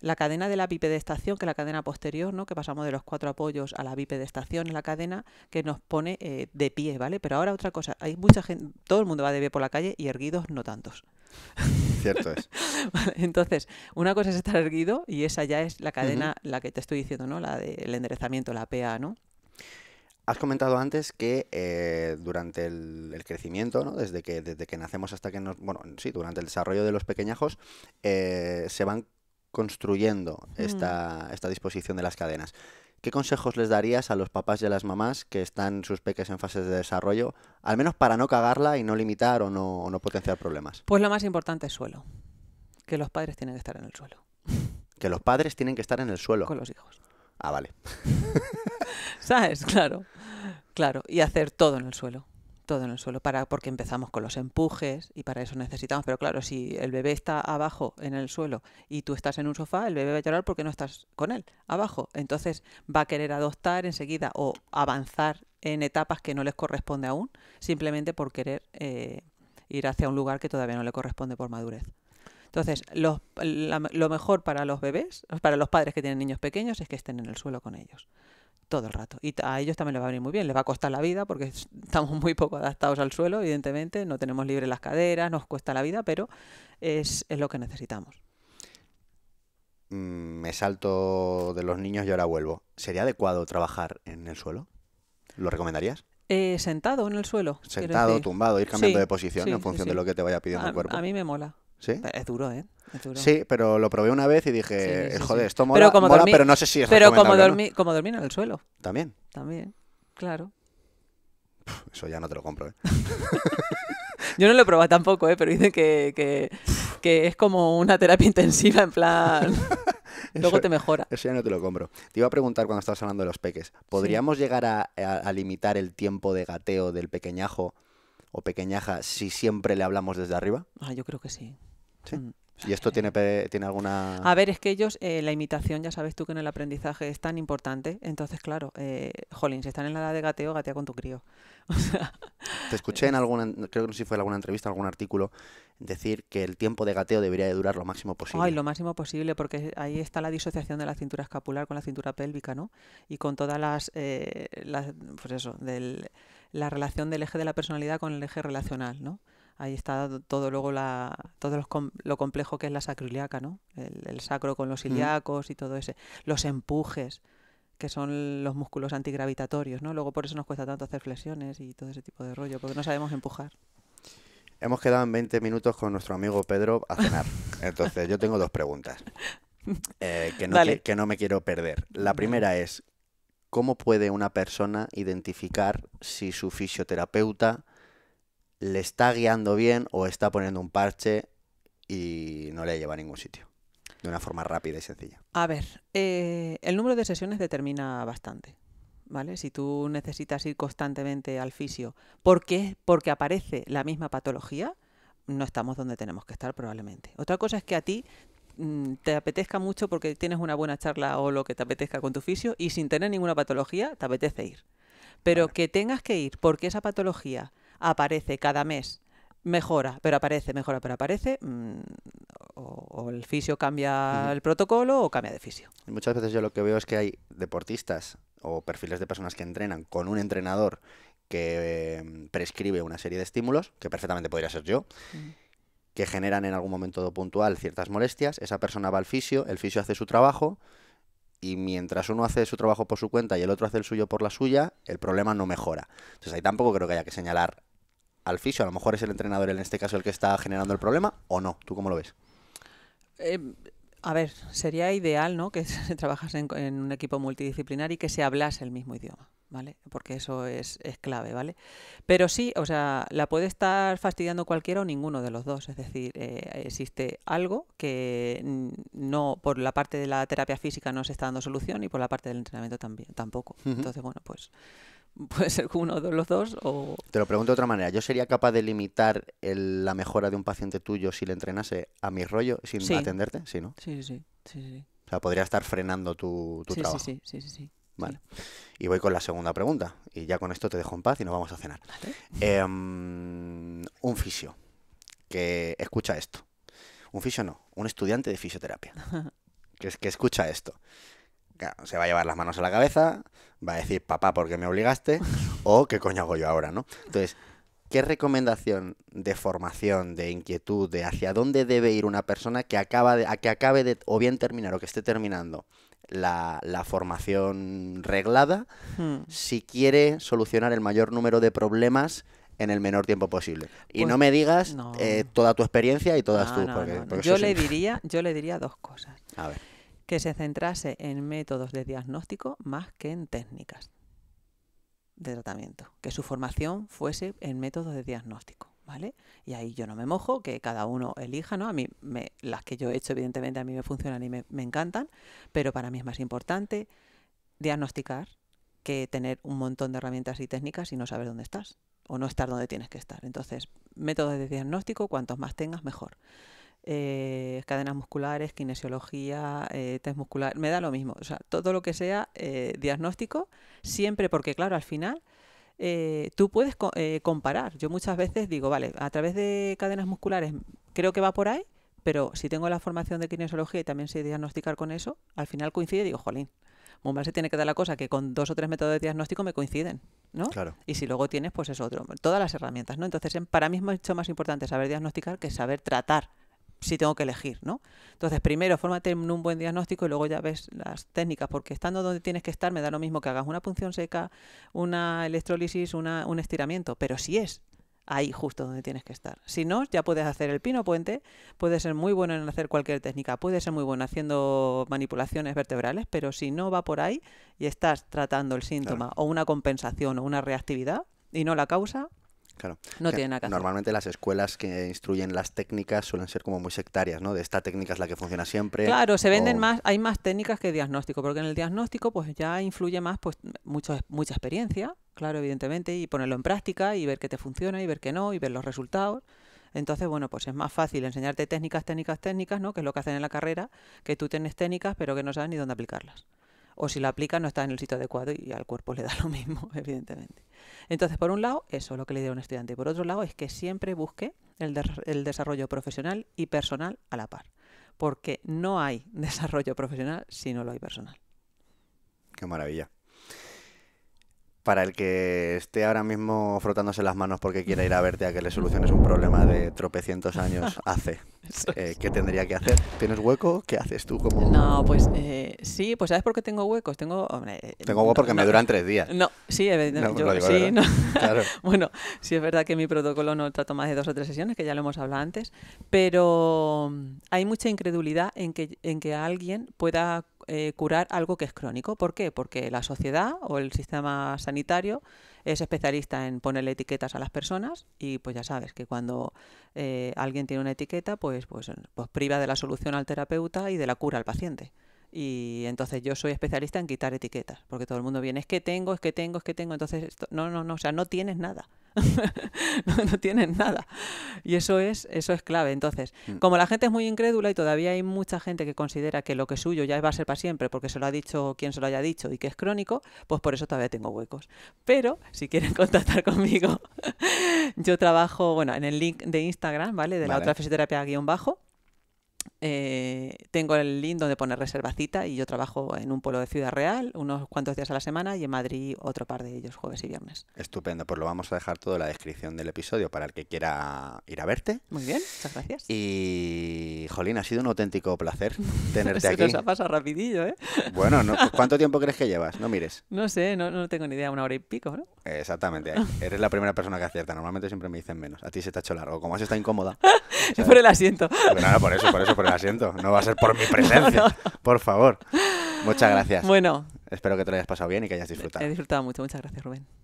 La cadena de la bipedestación, que es la cadena posterior, ¿no? que pasamos de los cuatro apoyos a la bipedestación, es la cadena que nos pone eh, de pie, ¿vale? Pero ahora otra cosa, hay mucha gente, todo el mundo va de pie por la calle y erguidos no tantos. Cierto es. entonces, una cosa es estar erguido y esa ya es la cadena, la que te estoy diciendo, ¿no? La del enderezamiento, la PA, ¿no?
Has comentado antes que eh, durante el, crecimiento, desde, que, desde que nacemos hasta que nos... Bueno, sí, durante el desarrollo de los pequeñajos eh, se van construyendo esta, mm. esta disposición de las cadenas. ¿Qué consejos les darías a los papás y a las mamás que están sus peques en fases de desarrollo, al menos para no cagarla y no limitar o no, o no potenciar problemas?
Pues lo más importante es suelo, que los padres tienen que estar en el suelo.
Que los padres tienen que estar en el suelo. Con los hijos. Ah, vale.
¿Sabes? Claro. Claro, y hacer todo en el suelo, todo en el suelo, para, porque empezamos con los empujes y para eso necesitamos, pero claro, si el bebé está abajo en el suelo y tú estás en un sofá, el bebé va a llorar porque no estás con él abajo, entonces va a querer adoptar enseguida o avanzar en etapas que no les corresponde aún, simplemente por querer eh, ir hacia un lugar que todavía no le corresponde por madurez. Entonces, lo mejor para los bebés, para los padres que tienen niños pequeños, es que estén en el suelo con ellos todo el rato. Y a ellos también les va a venir muy bien, les va a costar la vida porque estamos muy poco adaptados al suelo, evidentemente, no tenemos libre las caderas, nos cuesta la vida, pero es, lo que necesitamos.
Mm, me salto de los niños y ahora vuelvo. ¿Sería adecuado trabajar en el suelo? ¿Lo recomendarías?
Eh, sentado en el suelo. Sentado, tumbado, ir cambiando de posición en función de lo que te vaya pidiendo el cuerpo. A mí me mola.
¿Sí? Es duro, ¿eh? Sí, pero lo probé una vez y dije, joder, esto mola, pero, como pero no sé si es Pero como, como dormir en el suelo. También.
También, claro.
Eso ya no te lo compro, ¿eh?
Yo no lo he probado tampoco, ¿eh? Pero dicen que, que, es como una terapia intensiva, en plan...
Luego te mejora. Eso ya no te lo compro. Te iba a preguntar cuando estabas hablando de los peques. ¿Podríamos llegar a, a, limitar el tiempo de gateo del pequeñajo o pequeñaja si siempre le hablamos desde arriba?
Ah, yo creo que sí. Mm.
¿Y esto tiene, alguna...? A
ver, es que ellos, eh, la imitación, ya sabes tú que en el aprendizaje es tan importante. Entonces, claro, eh, jolín, si están en la edad de gateo, gatea con tu crío. O sea,
Te escuché en alguna, creo que no sé si fue en alguna entrevista, algún artículo, decir que el tiempo de gateo debería de durar lo máximo posible. Ay, lo
máximo posible, porque ahí está la disociación de la cintura escapular con la cintura pélvica, ¿no? Y con todas las, eh, pues eso, la relación del eje de la personalidad con el eje relacional, ¿no? ahí está todo luego la, todo lo complejo que es la sacroiliaca, ¿no? El, sacro con los ilíacos y todo ese, los empujes que son los músculos antigravitatorios, ¿no? Luego por eso nos cuesta tanto hacer flexiones y todo ese tipo de rollo, porque no sabemos empujar.
Hemos quedado en 20 minutos con nuestro amigo Pedro a cenar. Entonces, yo tengo dos preguntas eh, que, que no me quiero perder. La primera es, ¿cómo puede una persona identificar si su fisioterapeuta le está guiando bien o está poniendo un parche y no le lleva a ningún sitio. De una forma rápida y sencilla.
A ver, eh, el número de sesiones determina bastante. ¿Vale? Si tú necesitas ir constantemente al fisio, Porque aparece la misma patología, no estamos donde tenemos que estar probablemente. Otra cosa es que a ti mm, te apetezca mucho porque tienes una buena charla o lo que te apetezca con tu fisio y sin tener ninguna patología te apetece ir. Pero que tengas que ir porque esa patología aparece cada mes, mejora, pero aparece, mejora, pero aparece, mm, o, el fisio cambia el protocolo o cambia de fisio.
muchas veces yo lo que veo es que hay deportistas o perfiles de personas que entrenan con un entrenador que em, prescribe una serie de estímulos, que perfectamente podría ser yo, mm. que generan en algún momento puntual ciertas molestias, esa persona va al fisio, el fisio hace su trabajo, y mientras uno hace su trabajo por su cuenta y el otro hace el suyo por la suya, el problema no mejora. Entonces ahí tampoco creo que haya que señalar al fisio. A lo mejor es el entrenador en este caso el que está generando el problema o no. ¿Tú cómo lo ves?
Eh, a ver, sería ideal ¿no? que trabajas en, en, un equipo multidisciplinar y que se hablase el mismo idioma. ¿Vale? Porque eso es, clave, ¿vale? Pero sí, o sea, la puede estar fastidiando cualquiera o ninguno de los dos. Es decir, eh, existe algo que no, por la parte de la terapia física no se está dando solución y por la parte del entrenamiento también, tampoco. Entonces, bueno, pues puede ser uno de los dos o...
Te lo pregunto de otra manera. ¿Yo sería capaz de limitar la mejora de un paciente tuyo si le entrenase a mi rollo sin atenderte? Sí, ¿no? Sí, sí, sí, O sea, podría estar frenando tu, sí, trabajo. Sí, sí, sí, sí. Vale. Y voy con la segunda pregunta. Y ya con esto te dejo en paz y nos vamos a cenar. Em, un fisio que escucha esto. Un fisio no, un estudiante de fisioterapia que escucha esto se va a llevar las manos a la cabeza, va a decir, papá, ¿por qué me obligaste? o ¿qué coño hago yo ahora? ¿no? Entonces, ¿qué recomendación de formación, de inquietud, de hacia dónde debe ir una persona que, acaba de, a que acabe de, o bien terminar o que esté terminando la, formación reglada hmm. si quiere solucionar el mayor número de problemas en el menor tiempo posible. Y pues no me digas eh, toda tu experiencia y todas tus... yo, le
diría, yo le diría dos cosas. A ver que se centrase en métodos de diagnóstico más que en técnicas de tratamiento, que su formación fuese en métodos de diagnóstico, ¿vale? Y ahí yo no me mojo, que cada uno elija, ¿no? A mí, me, las que yo he hecho, evidentemente, a mí me funcionan y me, me encantan, pero para mí es más importante diagnosticar que tener un montón de herramientas y técnicas y no saber dónde estás o no estar donde tienes que estar. Entonces, métodos de diagnóstico, cuantos más tengas, mejor. Eh, cadenas musculares, kinesiología, eh, test muscular, me da lo mismo. O sea, todo lo que sea eh, diagnóstico, siempre porque, claro, al final tú puedes comparar. Yo muchas veces digo, vale, a través de cadenas musculares creo que va por ahí, pero si tengo la formación de kinesiología y también sé diagnosticar con eso, al final coincide y digo, jolín, muy mal se tiene que dar la cosa que con dos o tres métodos de diagnóstico me coinciden, ¿no? Claro. Y si luego tienes, pues es otro. Todas las herramientas, ¿no? Entonces, em, para mí es mucho más importante saber diagnosticar que saber tratar si tengo que elegir, ¿no? Entonces, primero, fórmate en un buen diagnóstico y luego ya ves las técnicas, porque estando donde tienes que estar, me da lo mismo que hagas una punción seca, una electrólisis, un estiramiento, pero si es ahí justo donde tienes que estar. Si no, ya puedes hacer el pino puente, puedes ser muy bueno en hacer cualquier técnica, puedes ser muy bueno haciendo manipulaciones vertebrales, pero si no va por ahí y estás tratando el síntoma o una compensación o una reactividad y no la causa,
Claro. Normalmente las escuelas que instruyen las técnicas suelen ser como muy sectarias, ¿no? De esta técnica es la que funciona siempre. Claro, se venden
más, hay más técnicas que diagnóstico, porque en el diagnóstico pues ya influye más pues mucho, mucha experiencia, claro, evidentemente, y ponerlo en práctica y ver qué te funciona y ver qué no y ver los resultados. Entonces, bueno, pues es más fácil enseñarte técnicas, técnicas, técnicas, ¿no? Que es lo que hacen en la carrera, que tú tienes técnicas, pero que no sabes ni dónde aplicarlas o si lo aplica no está en el sitio adecuado y al cuerpo le da lo mismo, evidentemente. Entonces, por un lado, eso es lo que le digo a un estudiante. Y por otro lado, es que siempre busque el desarrollo profesional y personal a la par. Porque no hay desarrollo profesional si no lo hay personal.
Qué maravilla para el que esté ahora mismo frotándose las manos porque quiera ir a verte a que le soluciones un problema de tropecientos años hace, eh, ¿qué tendría que hacer? ¿Tienes hueco? ¿Qué haces tú? Como... No,
pues eh, sí, pues ¿sabes por qué tengo huecos? Tengo tengo hueco porque me duran tres días. No, sí, evidentemente. Pues sí, claro. bueno, sí es verdad que mi protocolo no trato más de dos o tres sesiones, que ya lo hemos hablado antes, pero hay mucha incredulidad en que, en que alguien pueda eh, curar algo que es crónico. ¿Por qué? Porque la sociedad o el sistema sanitario es especialista en ponerle etiquetas a las personas y pues ya sabes que cuando eh, alguien tiene una etiqueta pues, pues, pues priva de la solución al terapeuta y de la cura al paciente. Y entonces yo soy especialista en quitar etiquetas, porque todo el mundo viene, es que tengo, es que tengo, es que tengo, entonces no, no, no, o sea, no tienes nada. no, tienes nada. Y eso es, eso es clave. Entonces, mm. como la gente es muy incrédula y todavía hay mucha gente que considera que lo que es suyo ya va a ser para siempre, porque se lo ha dicho quien se lo haya dicho y que es crónico, pues por eso todavía tengo huecos. Pero si quieren contactar conmigo, yo trabajo, bueno, en el link de Instagram, ¿vale? De la otra fisioterapia guión bajo. Eh, tengo el link donde poner reservacita y yo trabajo en un pueblo de Ciudad Real unos cuantos días a la semana y en Madrid otro par de ellos jueves y viernes.
Estupendo, pues lo vamos a dejar todo en la descripción del episodio para el que quiera ir a verte. Muy bien, muchas gracias. Y Jolín, ha sido un auténtico placer tenerte aquí. Nos ha pasado rapidillo, ¿eh? Bueno, ¿cuánto tiempo crees que llevas? No mires.
No sé, no, tengo ni idea, una hora y pico, ¿no?
Exactamente, eres la primera persona que acierta. Normalmente siempre me dicen menos. A ti se te ha hecho largo, como has estado incómoda. por el asiento. Bueno, por eso, por eso, por eso lo siento. No va a ser por mi presencia. Por favor. Muchas gracias. Bueno. Espero que te lo hayas pasado bien y que hayas disfrutado.
He disfrutado mucho. Muchas gracias, Rubén.